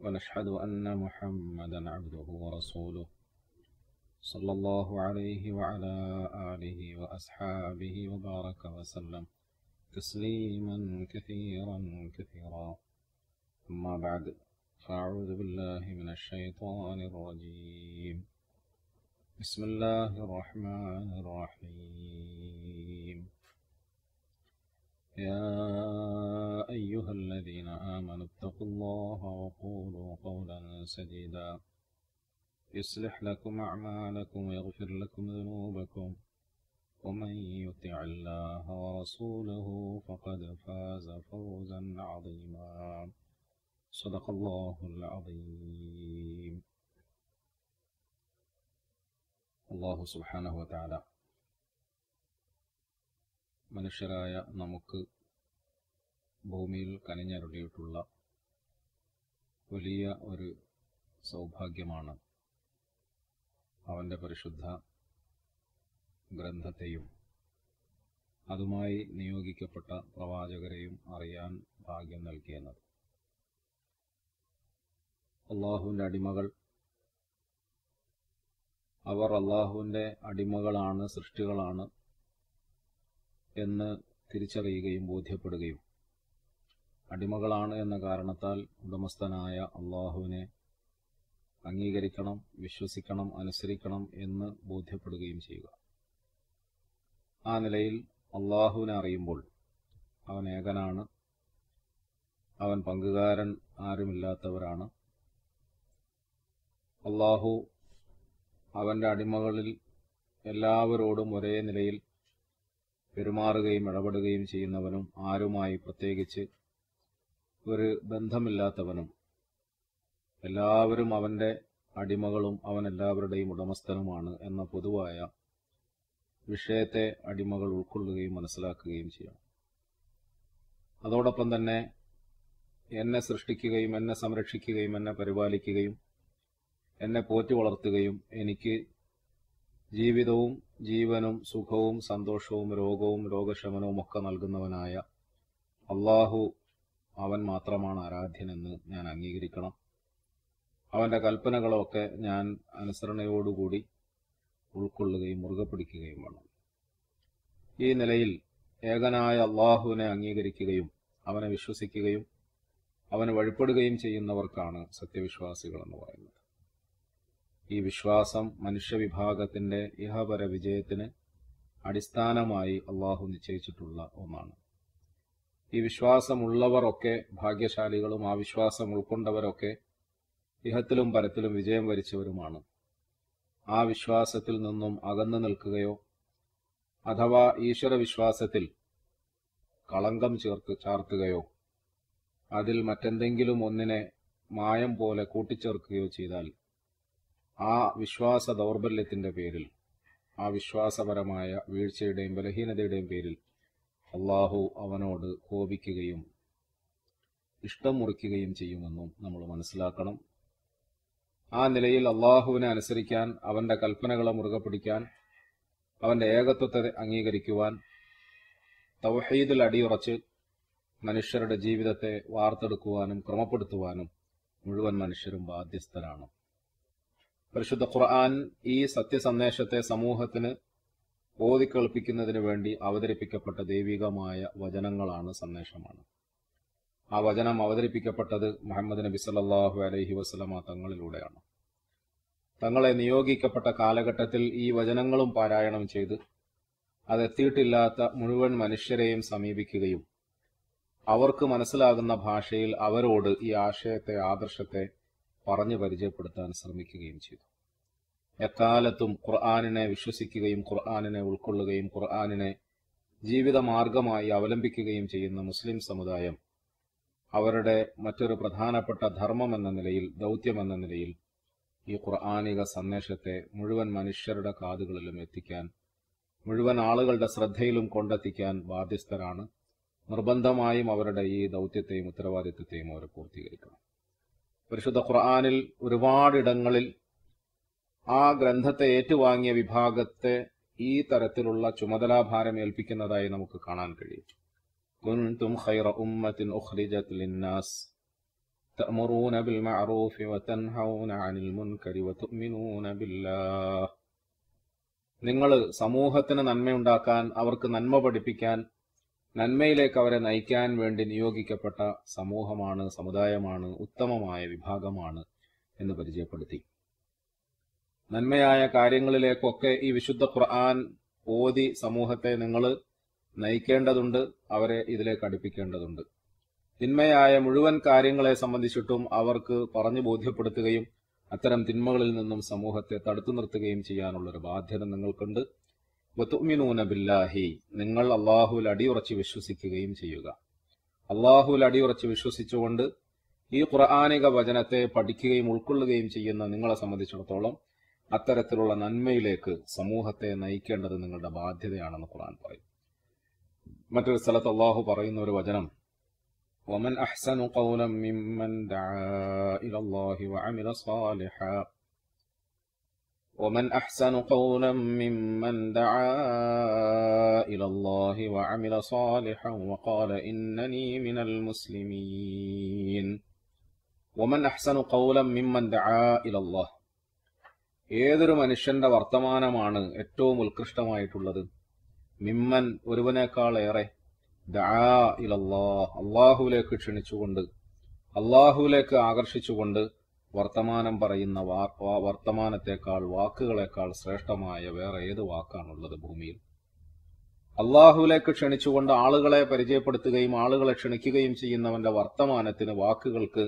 ونشهد أن محمدا عبده ورسوله صلى الله عليه وعلى آله وأصحابه وبارك وسلم تسليما كثيرا كثيرا أما بعد فأعوذ بالله من الشيطان الرجيم بسم الله الرحمن الرحيم يا أيها الذين آمنوا واتقوا الله وقولوا قولا سديدا يصلح لكم أعمالكم ويغفر لكم ذنوبكم ومن يطع الله ورسوله فقد فاز فوزا عظيما صدق الله العظيم الله سبحانه وتعالى من الشرايا نمك بوميل كان ഭൂമിയിൽ الله വലിയ ഒരു സൗഭാഗ്യമാണ് അവൻ്റെ പരിശുദ്ധ ഗ്രന്ഥത്തെയും അതുമായി നിയോഗിക്കപ്പെട്ട പ്രവാചകരെയും അറിയാൻ ഭാഗ്യം നൽകിയെന്നത് അള്ളാഹുവിൻ്റെ അടിമകൾ അവർ അള്ളാഹുവിൻ്റെ അടിമകളാണ് സൃഷ്ടികളാണ് എന്ന് തിരിച്ചറിയുകയും ബോധ്യപ്പെടുകയും അടിമകളാണ് എന്ന കാരണത്താൽ ഉടമസ്ഥനായ അള്ളാഹുവിനെ അംഗീകരിക്കണം വിശ്വസിക്കണം അനുസരിക്കണം എന്ന് ബോധ്യപ്പെടുകയും ചെയ്യുക ആ നിലയിൽ അള്ളാഹുവിനെ അറിയുമ്പോൾ അവൻ ഏകനാണ് അവൻ പങ്കുകാരൻ ആരുമില്ലാത്തവരാണ് അള്ളാഹു അവൻ്റെ അടിമകളിൽ എല്ലാവരോടും ഒരേ നിലയിൽ പെരുമാറുകയും ഇടപെടുകയും ചെയ്യുന്നവനും ആരുമായി പ്രത്യേകിച്ച് ഒരു ബന്ധമില്ലാത്തവനും എല്ലാവരും അവന്റെ അടിമകളും അവൻ എല്ലാവരുടെയും ഉടമസ്ഥനുമാണ് എന്ന പൊതുവായ വിഷയത്തെ അടിമകൾ ഉൾക്കൊള്ളുകയും മനസ്സിലാക്കുകയും ചെയ്യണം അതോടൊപ്പം തന്നെ എന്നെ സൃഷ്ടിക്കുകയും എന്നെ സംരക്ഷിക്കുകയും എന്നെ പരിപാലിക്കുകയും എന്നെ പോറ്റി വളർത്തുകയും എനിക്ക് ജീവിതവും ജീവനും സുഖവും സന്തോഷവും രോഗവും രോഗശമനവും ഒക്കെ നൽകുന്നവനായ അള്ളാഹു അവൻ മാത്രമാണ് ആരാധ്യനെന്ന് ഞാൻ അംഗീകരിക്കണം അവന്റെ കൽപ്പനകളൊക്കെ ഞാൻ അനുസരണയോടുകൂടി ഉൾക്കൊള്ളുകയും മുറുകെ പിടിക്കുകയും വേണം ഈ നിലയിൽ ഏകനായ അള്ളാഹുവിനെ അംഗീകരിക്കുകയും അവനെ വിശ്വസിക്കുകയും അവന് വഴിപ്പെടുകയും ചെയ്യുന്നവർക്കാണ് സത്യവിശ്വാസികൾ എന്ന് പറയുന്നത് ഈ വിശ്വാസം മനുഷ്യവിഭാഗത്തിന്റെ ഇഹപര വിജയത്തിന് അടിസ്ഥാനമായി അള്ളാഹു നിശ്ചയിച്ചിട്ടുള്ള ഒന്നാണ് ഈ വിശ്വാസമുള്ളവരൊക്കെ ഭാഗ്യശാലികളും ആ വിശ്വാസം ഉൾക്കൊണ്ടവരൊക്കെ ഇഹത്തിലും പരത്തിലും വിജയം വരിച്ചവരുമാണ് ആ വിശ്വാസത്തിൽ നിന്നും അകന്നു നിൽക്കുകയോ അഥവാ ഈശ്വര വിശ്വാസത്തിൽ കളങ്കം ചേർത്ത് ചാർത്തുകയോ അതിൽ മറ്റെന്തെങ്കിലും ഒന്നിനെ മായം പോലെ കൂട്ടിച്ചേർക്കുകയോ ചെയ്താൽ ആ വിശ്വാസ ദൗർബല്യത്തിന്റെ പേരിൽ ആ വിശ്വാസപരമായ വീഴ്ചയുടെയും ബലഹീനതയുടെയും പേരിൽ അള്ളാഹു അവനോട് കോപിക്കുകയും ഇഷ്ടം മുറിക്കുകയും ചെയ്യുമെന്നും നമ്മൾ മനസ്സിലാക്കണം ആ നിലയിൽ അള്ളാഹുവിനെ അനുസരിക്കാൻ അവന്റെ കൽപ്പനകളെ മുറുകെ പിടിക്കാൻ അവന്റെ ഏകത്വത്തെ അംഗീകരിക്കുവാൻ തൗഹീദിൽ അടിയുറച്ച് മനുഷ്യരുടെ ജീവിതത്തെ വാർത്തെടുക്കുവാനും ക്രമപ്പെടുത്തുവാനും മുഴുവൻ മനുഷ്യരും ബാധ്യസ്ഥരാണ് പരിശുദ്ധ ഖുർആൻ ഈ സത്യസന്ദേശത്തെ സമൂഹത്തിന് ബോധിക്കളിപ്പിക്കുന്നതിന് വേണ്ടി അവതരിപ്പിക്കപ്പെട്ട ദൈവികമായ വചനങ്ങളാണ് സന്ദേശമാണ് ആ വചനം അവതരിപ്പിക്കപ്പെട്ടത് മുഹമ്മദ് നബി സല്ലാഹു അലൈഹി വസ്ലമ തങ്ങളിലൂടെയാണ് തങ്ങളെ നിയോഗിക്കപ്പെട്ട കാലഘട്ടത്തിൽ ഈ വചനങ്ങളും പാരായണം ചെയ്ത് അതെത്തിയിട്ടില്ലാത്ത മുഴുവൻ മനുഷ്യരെയും സമീപിക്കുകയും അവർക്ക് മനസ്സിലാകുന്ന ഭാഷയിൽ അവരോട് ഈ ആശയത്തെ ആദർശത്തെ പറഞ്ഞു പരിചയപ്പെടുത്താൻ ശ്രമിക്കുകയും ചെയ്തു എക്കാലത്തും ഖുർആാനിനെ വിശ്വസിക്കുകയും ഖുർആാനിനെ ഉൾക്കൊള്ളുകയും ഖുർആാനിനെ ജീവിത മാർഗമായി അവലംബിക്കുകയും ചെയ്യുന്ന മുസ്ലിം സമുദായം അവരുടെ മറ്റൊരു പ്രധാനപ്പെട്ട ധർമ്മം എന്ന നിലയിൽ ദൗത്യം എന്ന നിലയിൽ ഈ ഖുർആാനിക സന്ദേശത്തെ മുഴുവൻ മനുഷ്യരുടെ കാതുകളിലും എത്തിക്കാൻ മുഴുവൻ ആളുകളുടെ ശ്രദ്ധയിലും കൊണ്ടെത്തിക്കാൻ ബാധ്യസ്ഥരാണ് നിർബന്ധമായും അവരുടെ ഈ ദൗത്യത്തെയും ഉത്തരവാദിത്വത്തെയും അവർ പൂർത്തീകരിക്കണം പരിശുദ്ധ ഖുർആാനിൽ ഒരുപാടിടങ്ങളിൽ ആ ഗ്രന്ഥത്തെ ഏറ്റുവാങ്ങിയ വിഭാഗത്തെ ഈ തരത്തിലുള്ള ചുമതലാഭാരം ഏൽപ്പിക്കുന്നതായി നമുക്ക് കാണാൻ കഴിയും تأمرون بالمعروف وتنهون عن المنكر وتؤمنون بالله നിങ്ങൾ സമൂഹത്തിന് നന്മയുണ്ടാക്കാൻ അവർക്ക് നന്മ പഠിപ്പിക്കാൻ നന്മയിലേക്ക് അവരെ നയിക്കാൻ വേണ്ടി നിയോഗിക്കപ്പെട്ട സമൂഹമാണ് സമുദായമാണ് ഉത്തമമായ വിഭാഗമാണ് എന്ന് പരിചയപ്പെടുത്തി നന്മയായ കാര്യങ്ങളിലേക്കൊക്കെ ഈ വിശുദ്ധ ഖുർആൻ ഓതി സമൂഹത്തെ നിങ്ങൾ നയിക്കേണ്ടതുണ്ട് അവരെ ഇതിലേക്ക് അടുപ്പിക്കേണ്ടതുണ്ട് തിന്മയായ മുഴുവൻ കാര്യങ്ങളെ സംബന്ധിച്ചിട്ടും അവർക്ക് പറഞ്ഞു ബോധ്യപ്പെടുത്തുകയും അത്തരം തിന്മകളിൽ നിന്നും സമൂഹത്തെ തടുത്തു നിർത്തുകയും ചെയ്യാനുള്ളൊരു ബാധ്യത നിങ്ങൾക്കുണ്ട് ബില്ലാഹി നിങ്ങൾ അള്ളാഹുവിൽ അടിയുറച്ച് വിശ്വസിക്കുകയും ചെയ്യുക അള്ളാഹുവിൽ അടിയുറച്ച് വിശ്വസിച്ചുകൊണ്ട് ഈ ഖുർആാനിക വചനത്തെ പഠിക്കുകയും ഉൾക്കൊള്ളുകയും ചെയ്യുന്ന നിങ്ങളെ സംബന്ധിച്ചിടത്തോളം അത്തരത്തിലുള്ള നന്മയിലേക്ക് സമൂഹത്തെ നയിക്കേണ്ടത് നിങ്ങളുടെ ബാധ്യതയാണെന്ന് ഖുർആൻ പറയും മറ്റൊരു സ്ഥലത്ത് അള്ളാഹു പറയുന്ന ഒരു വചനം ومن أحسن قولا ممن دعا إلى الله وعمل صالحا ومن أحسن قولا ممن دعا إلى الله وعمل صالحا وقال إنني من المسلمين ومن أحسن قولا ممن دعا إلى الله ഏതൊരു മനുഷ്യന്റെ വർത്തമാനമാണ് ഏറ്റവും ഉത്കൃഷ്ടമായിട്ടുള്ളത് മിമ്മൻ ഒരുവനേക്കാൾ ഏറെ ദാ അള്ളാഹുവിലേക്ക് ക്ഷണിച്ചുകൊണ്ട് അള്ളാഹുവിലേക്ക് ആകർഷിച്ചുകൊണ്ട് വർത്തമാനം പറയുന്ന വർത്തമാനത്തെക്കാൾ വാക്കുകളെക്കാൾ ശ്രേഷ്ഠമായ വേറെ ഏത് വാക്കാണുള്ളത് ഭൂമിയിൽ അള്ളാഹുവിലേക്ക് ക്ഷണിച്ചുകൊണ്ട് ആളുകളെ പരിചയപ്പെടുത്തുകയും ആളുകളെ ക്ഷണിക്കുകയും ചെയ്യുന്നവന്റെ വർത്തമാനത്തിന് വാക്കുകൾക്ക്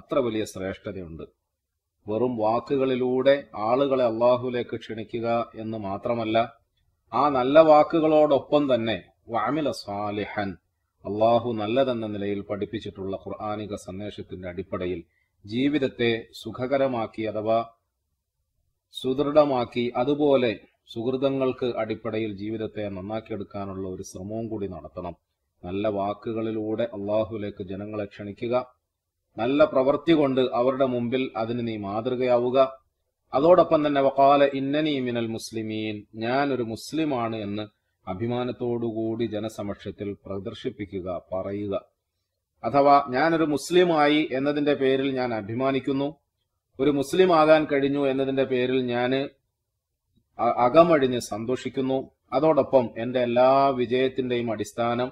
അത്ര വലിയ ശ്രേഷ്ഠതയുണ്ട് വെറും വാക്കുകളിലൂടെ ആളുകളെ അള്ളാഹുലേക്ക് ക്ഷണിക്കുക എന്ന് മാത്രമല്ല ആ നല്ല വാക്കുകളോടൊപ്പം തന്നെ വാമില സാലിഹൻ അള്ളാഹു നല്ലതെന്ന നിലയിൽ പഠിപ്പിച്ചിട്ടുള്ള ഖുർആാനിക സന്ദേശത്തിന്റെ അടിപ്പടയിൽ ജീവിതത്തെ സുഖകരമാക്കി അഥവാ സുദൃഢമാക്കി അതുപോലെ സുഹൃതങ്ങൾക്ക് അടിപ്പടയിൽ ജീവിതത്തെ നന്നാക്കിയെടുക്കാനുള്ള ഒരു ശ്രമവും കൂടി നടത്തണം നല്ല വാക്കുകളിലൂടെ അള്ളാഹുലേക്ക് ജനങ്ങളെ ക്ഷണിക്കുക നല്ല പ്രവൃത്തി കൊണ്ട് അവരുടെ മുമ്പിൽ അതിന് നീ മാതൃകയാവുക അതോടൊപ്പം തന്നെ വക്കാല ഇന്നനി മിനൽ മുസ്ലിമീൻ ഞാൻ ഒരു മുസ്ലിമാണ് എന്ന് അഭിമാനത്തോടുകൂടി ജനസമക്ഷത്തിൽ പ്രദർശിപ്പിക്കുക പറയുക അഥവാ ഞാനൊരു മുസ്ലിമായി എന്നതിന്റെ പേരിൽ ഞാൻ അഭിമാനിക്കുന്നു ഒരു മുസ്ലിം ആകാൻ കഴിഞ്ഞു എന്നതിന്റെ പേരിൽ ഞാൻ അകമഴിഞ്ഞ് സന്തോഷിക്കുന്നു അതോടൊപ്പം എൻ്റെ എല്ലാ വിജയത്തിന്റെയും അടിസ്ഥാനം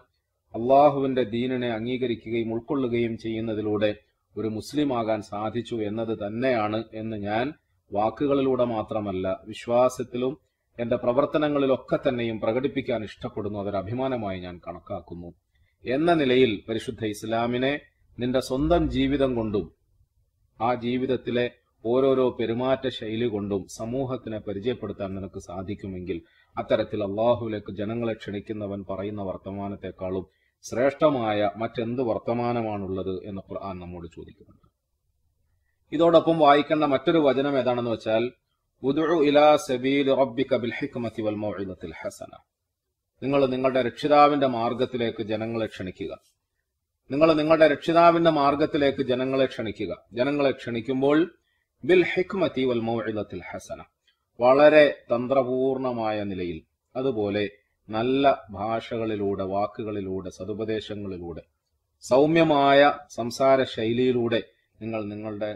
അള്ളാഹുവിന്റെ ദീനിനെ അംഗീകരിക്കുകയും ഉൾക്കൊള്ളുകയും ചെയ്യുന്നതിലൂടെ ഒരു മുസ്ലിമാകാൻ സാധിച്ചു എന്നത് തന്നെയാണ് എന്ന് ഞാൻ വാക്കുകളിലൂടെ മാത്രമല്ല വിശ്വാസത്തിലും എന്റെ പ്രവർത്തനങ്ങളിലൊക്കെ തന്നെയും പ്രകടിപ്പിക്കാൻ ഇഷ്ടപ്പെടുന്നു അതൊരു അഭിമാനമായി ഞാൻ കണക്കാക്കുന്നു എന്ന നിലയിൽ പരിശുദ്ധ ഇസ്ലാമിനെ നിന്റെ സ്വന്തം ജീവിതം കൊണ്ടും ആ ജീവിതത്തിലെ ഓരോരോ പെരുമാറ്റ ശൈലി കൊണ്ടും സമൂഹത്തിനെ പരിചയപ്പെടുത്താൻ നിനക്ക് സാധിക്കുമെങ്കിൽ അത്തരത്തിൽ അള്ളാഹുലേക്ക് ജനങ്ങളെ ക്ഷണിക്കുന്നവൻ പറയുന്ന വർത്തമാനത്തെക്കാളും ശ്രേഷ്ഠമായ മറ്റെന്ത് വർത്തമാനമാണുള്ളത് എന്ന് ഖുർആൻ നമ്മോട് ചോദിക്കുന്നുണ്ട് ഇതോടൊപ്പം വായിക്കേണ്ട മറ്റൊരു വചനം ഏതാണെന്ന് വെച്ചാൽ നിങ്ങൾ നിങ്ങളുടെ രക്ഷിതാവിന്റെ മാർഗത്തിലേക്ക് ജനങ്ങളെ ക്ഷണിക്കുക നിങ്ങൾ നിങ്ങളുടെ രക്ഷിതാവിന്റെ മാർഗത്തിലേക്ക് ജനങ്ങളെ ക്ഷണിക്കുക ജനങ്ങളെ ക്ഷണിക്കുമ്പോൾ ബിൽ ഹിക്മതി വൽ മൗഇദത്തിൽ ഹസന വളരെ തന്ത്രപൂർണമായ നിലയിൽ അതുപോലെ നല്ല ഭാഷകളിലൂടെ വാക്കുകളിലൂടെ സതുപദേശങ്ങളിലൂടെ സൗമ്യമായ സംസാര ശൈലിയിലൂടെ നിങ്ങൾ നിങ്ങളുടെ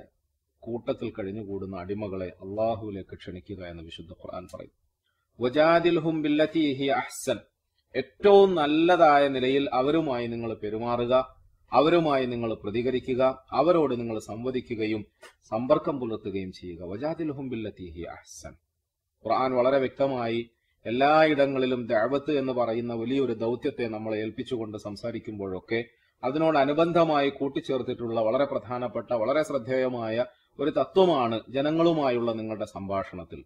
കൂട്ടത്തിൽ കഴിഞ്ഞുകൂടുന്ന അടിമകളെ അള്ളാഹുവിലേക്ക് ക്ഷണിക്കുക എന്ന് വിശുദ്ധ ഖുർആൻ പറയും വജാദിൽഹും ബില്ലത്തിഹി അഹ്സൻ ഏറ്റവും നല്ലതായ നിലയിൽ അവരുമായി നിങ്ങൾ പെരുമാറുക അവരുമായി നിങ്ങൾ പ്രതികരിക്കുക അവരോട് നിങ്ങൾ സംവദിക്കുകയും സമ്പർക്കം പുലർത്തുകയും ചെയ്യുക വജാദിൽഹും ഹി അഹ്സൻ ഖുർആൻ വളരെ വ്യക്തമായി എല്ലായിടങ്ങളിലും ദഅവത്ത് എന്ന് പറയുന്ന വലിയൊരു ദൗത്യത്തെ നമ്മൾ ഏൽപ്പിച്ചുകൊണ്ട് സംസാരിക്കുമ്പോഴൊക്കെ അതിനോടനുബന്ധമായി കൂട്ടിച്ചേർത്തിട്ടുള്ള വളരെ പ്രധാനപ്പെട്ട വളരെ ശ്രദ്ധേയമായ ഒരു തത്വമാണ് ജനങ്ങളുമായുള്ള നിങ്ങളുടെ സംഭാഷണത്തിൽ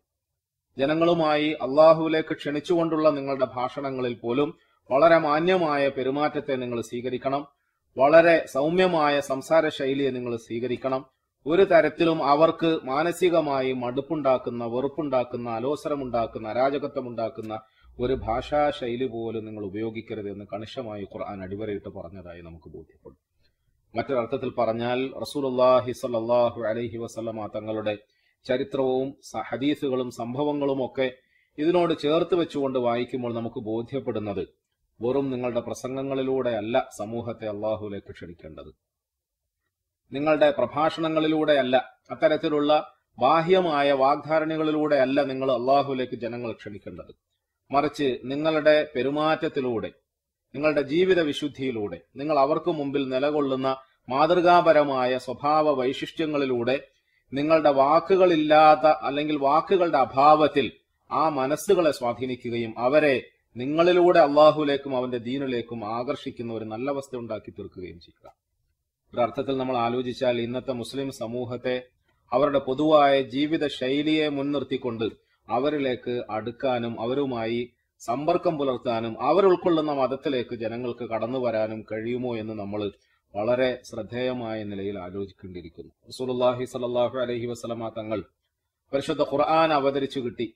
ജനങ്ങളുമായി അള്ളാഹുവിലേക്ക് ക്ഷണിച്ചുകൊണ്ടുള്ള നിങ്ങളുടെ ഭാഷണങ്ങളിൽ പോലും വളരെ മാന്യമായ പെരുമാറ്റത്തെ നിങ്ങൾ സ്വീകരിക്കണം വളരെ സൗമ്യമായ സംസാര ശൈലിയെ നിങ്ങൾ സ്വീകരിക്കണം ഒരു തരത്തിലും അവർക്ക് മാനസികമായി മടുപ്പുണ്ടാക്കുന്ന വെറുപ്പുണ്ടാക്കുന്ന അലോസരമുണ്ടാക്കുന്ന അരാജകത്വമുണ്ടാക്കുന്ന ഒരു ഭാഷാ ശൈലി പോലും നിങ്ങൾ ഉപയോഗിക്കരുത് എന്ന് കണിശമായി ഖുർആൻ അടിവരയിട്ട് പറഞ്ഞതായി നമുക്ക് ബോധ്യപ്പെടും മറ്റൊരർത്ഥത്തിൽ പറഞ്ഞാൽ റസൂലുല്ലാഹി സല്ലാഹു അലഹി വസ്ലമ തങ്ങളുടെ ചരിത്രവും ഹദീസുകളും സംഭവങ്ങളും ഒക്കെ ഇതിനോട് ചേർത്ത് വെച്ചുകൊണ്ട് വായിക്കുമ്പോൾ നമുക്ക് ബോധ്യപ്പെടുന്നത് വെറും നിങ്ങളുടെ പ്രസംഗങ്ങളിലൂടെ അല്ല സമൂഹത്തെ അള്ളാഹുലേക്ക് ക്ഷണിക്കേണ്ടത് നിങ്ങളുടെ പ്രഭാഷണങ്ങളിലൂടെയല്ല അത്തരത്തിലുള്ള ബാഹ്യമായ വാഗ്ധാരണികളിലൂടെയല്ല നിങ്ങൾ അള്ളാഹുലേക്ക് ജനങ്ങൾ ക്ഷണിക്കേണ്ടത് മറിച്ച് നിങ്ങളുടെ പെരുമാറ്റത്തിലൂടെ നിങ്ങളുടെ ജീവിത വിശുദ്ധിയിലൂടെ നിങ്ങൾ അവർക്ക് മുമ്പിൽ നിലകൊള്ളുന്ന മാതൃകാപരമായ സ്വഭാവ വൈശിഷ്ട്യങ്ങളിലൂടെ നിങ്ങളുടെ വാക്കുകളില്ലാത്ത അല്ലെങ്കിൽ വാക്കുകളുടെ അഭാവത്തിൽ ആ മനസ്സുകളെ സ്വാധീനിക്കുകയും അവരെ നിങ്ങളിലൂടെ അള്ളാഹുലേക്കും അവന്റെ ദീനിലേക്കും ആകർഷിക്കുന്ന ഒരു നല്ല അവസ്ഥ ഉണ്ടാക്കി തീർക്കുകയും ചെയ്യുക ഒരർത്ഥത്തിൽ നമ്മൾ ആലോചിച്ചാൽ ഇന്നത്തെ മുസ്ലിം സമൂഹത്തെ അവരുടെ പൊതുവായ ജീവിത ശൈലിയെ മുൻനിർത്തിക്കൊണ്ട് അവരിലേക്ക് അടുക്കാനും അവരുമായി സമ്പർക്കം പുലർത്താനും അവർ ഉൾക്കൊള്ളുന്ന മതത്തിലേക്ക് ജനങ്ങൾക്ക് കടന്നു വരാനും കഴിയുമോ എന്ന് നമ്മൾ വളരെ ശ്രദ്ധേയമായ നിലയിൽ ആലോചിക്കേണ്ടിയിരിക്കുന്നു റസൂലുള്ളാഹി സലാഹു അലഹി വസ്ലമ തങ്ങൾ പരിശുദ്ധ ഖുർആൻ അവതരിച്ചു കിട്ടി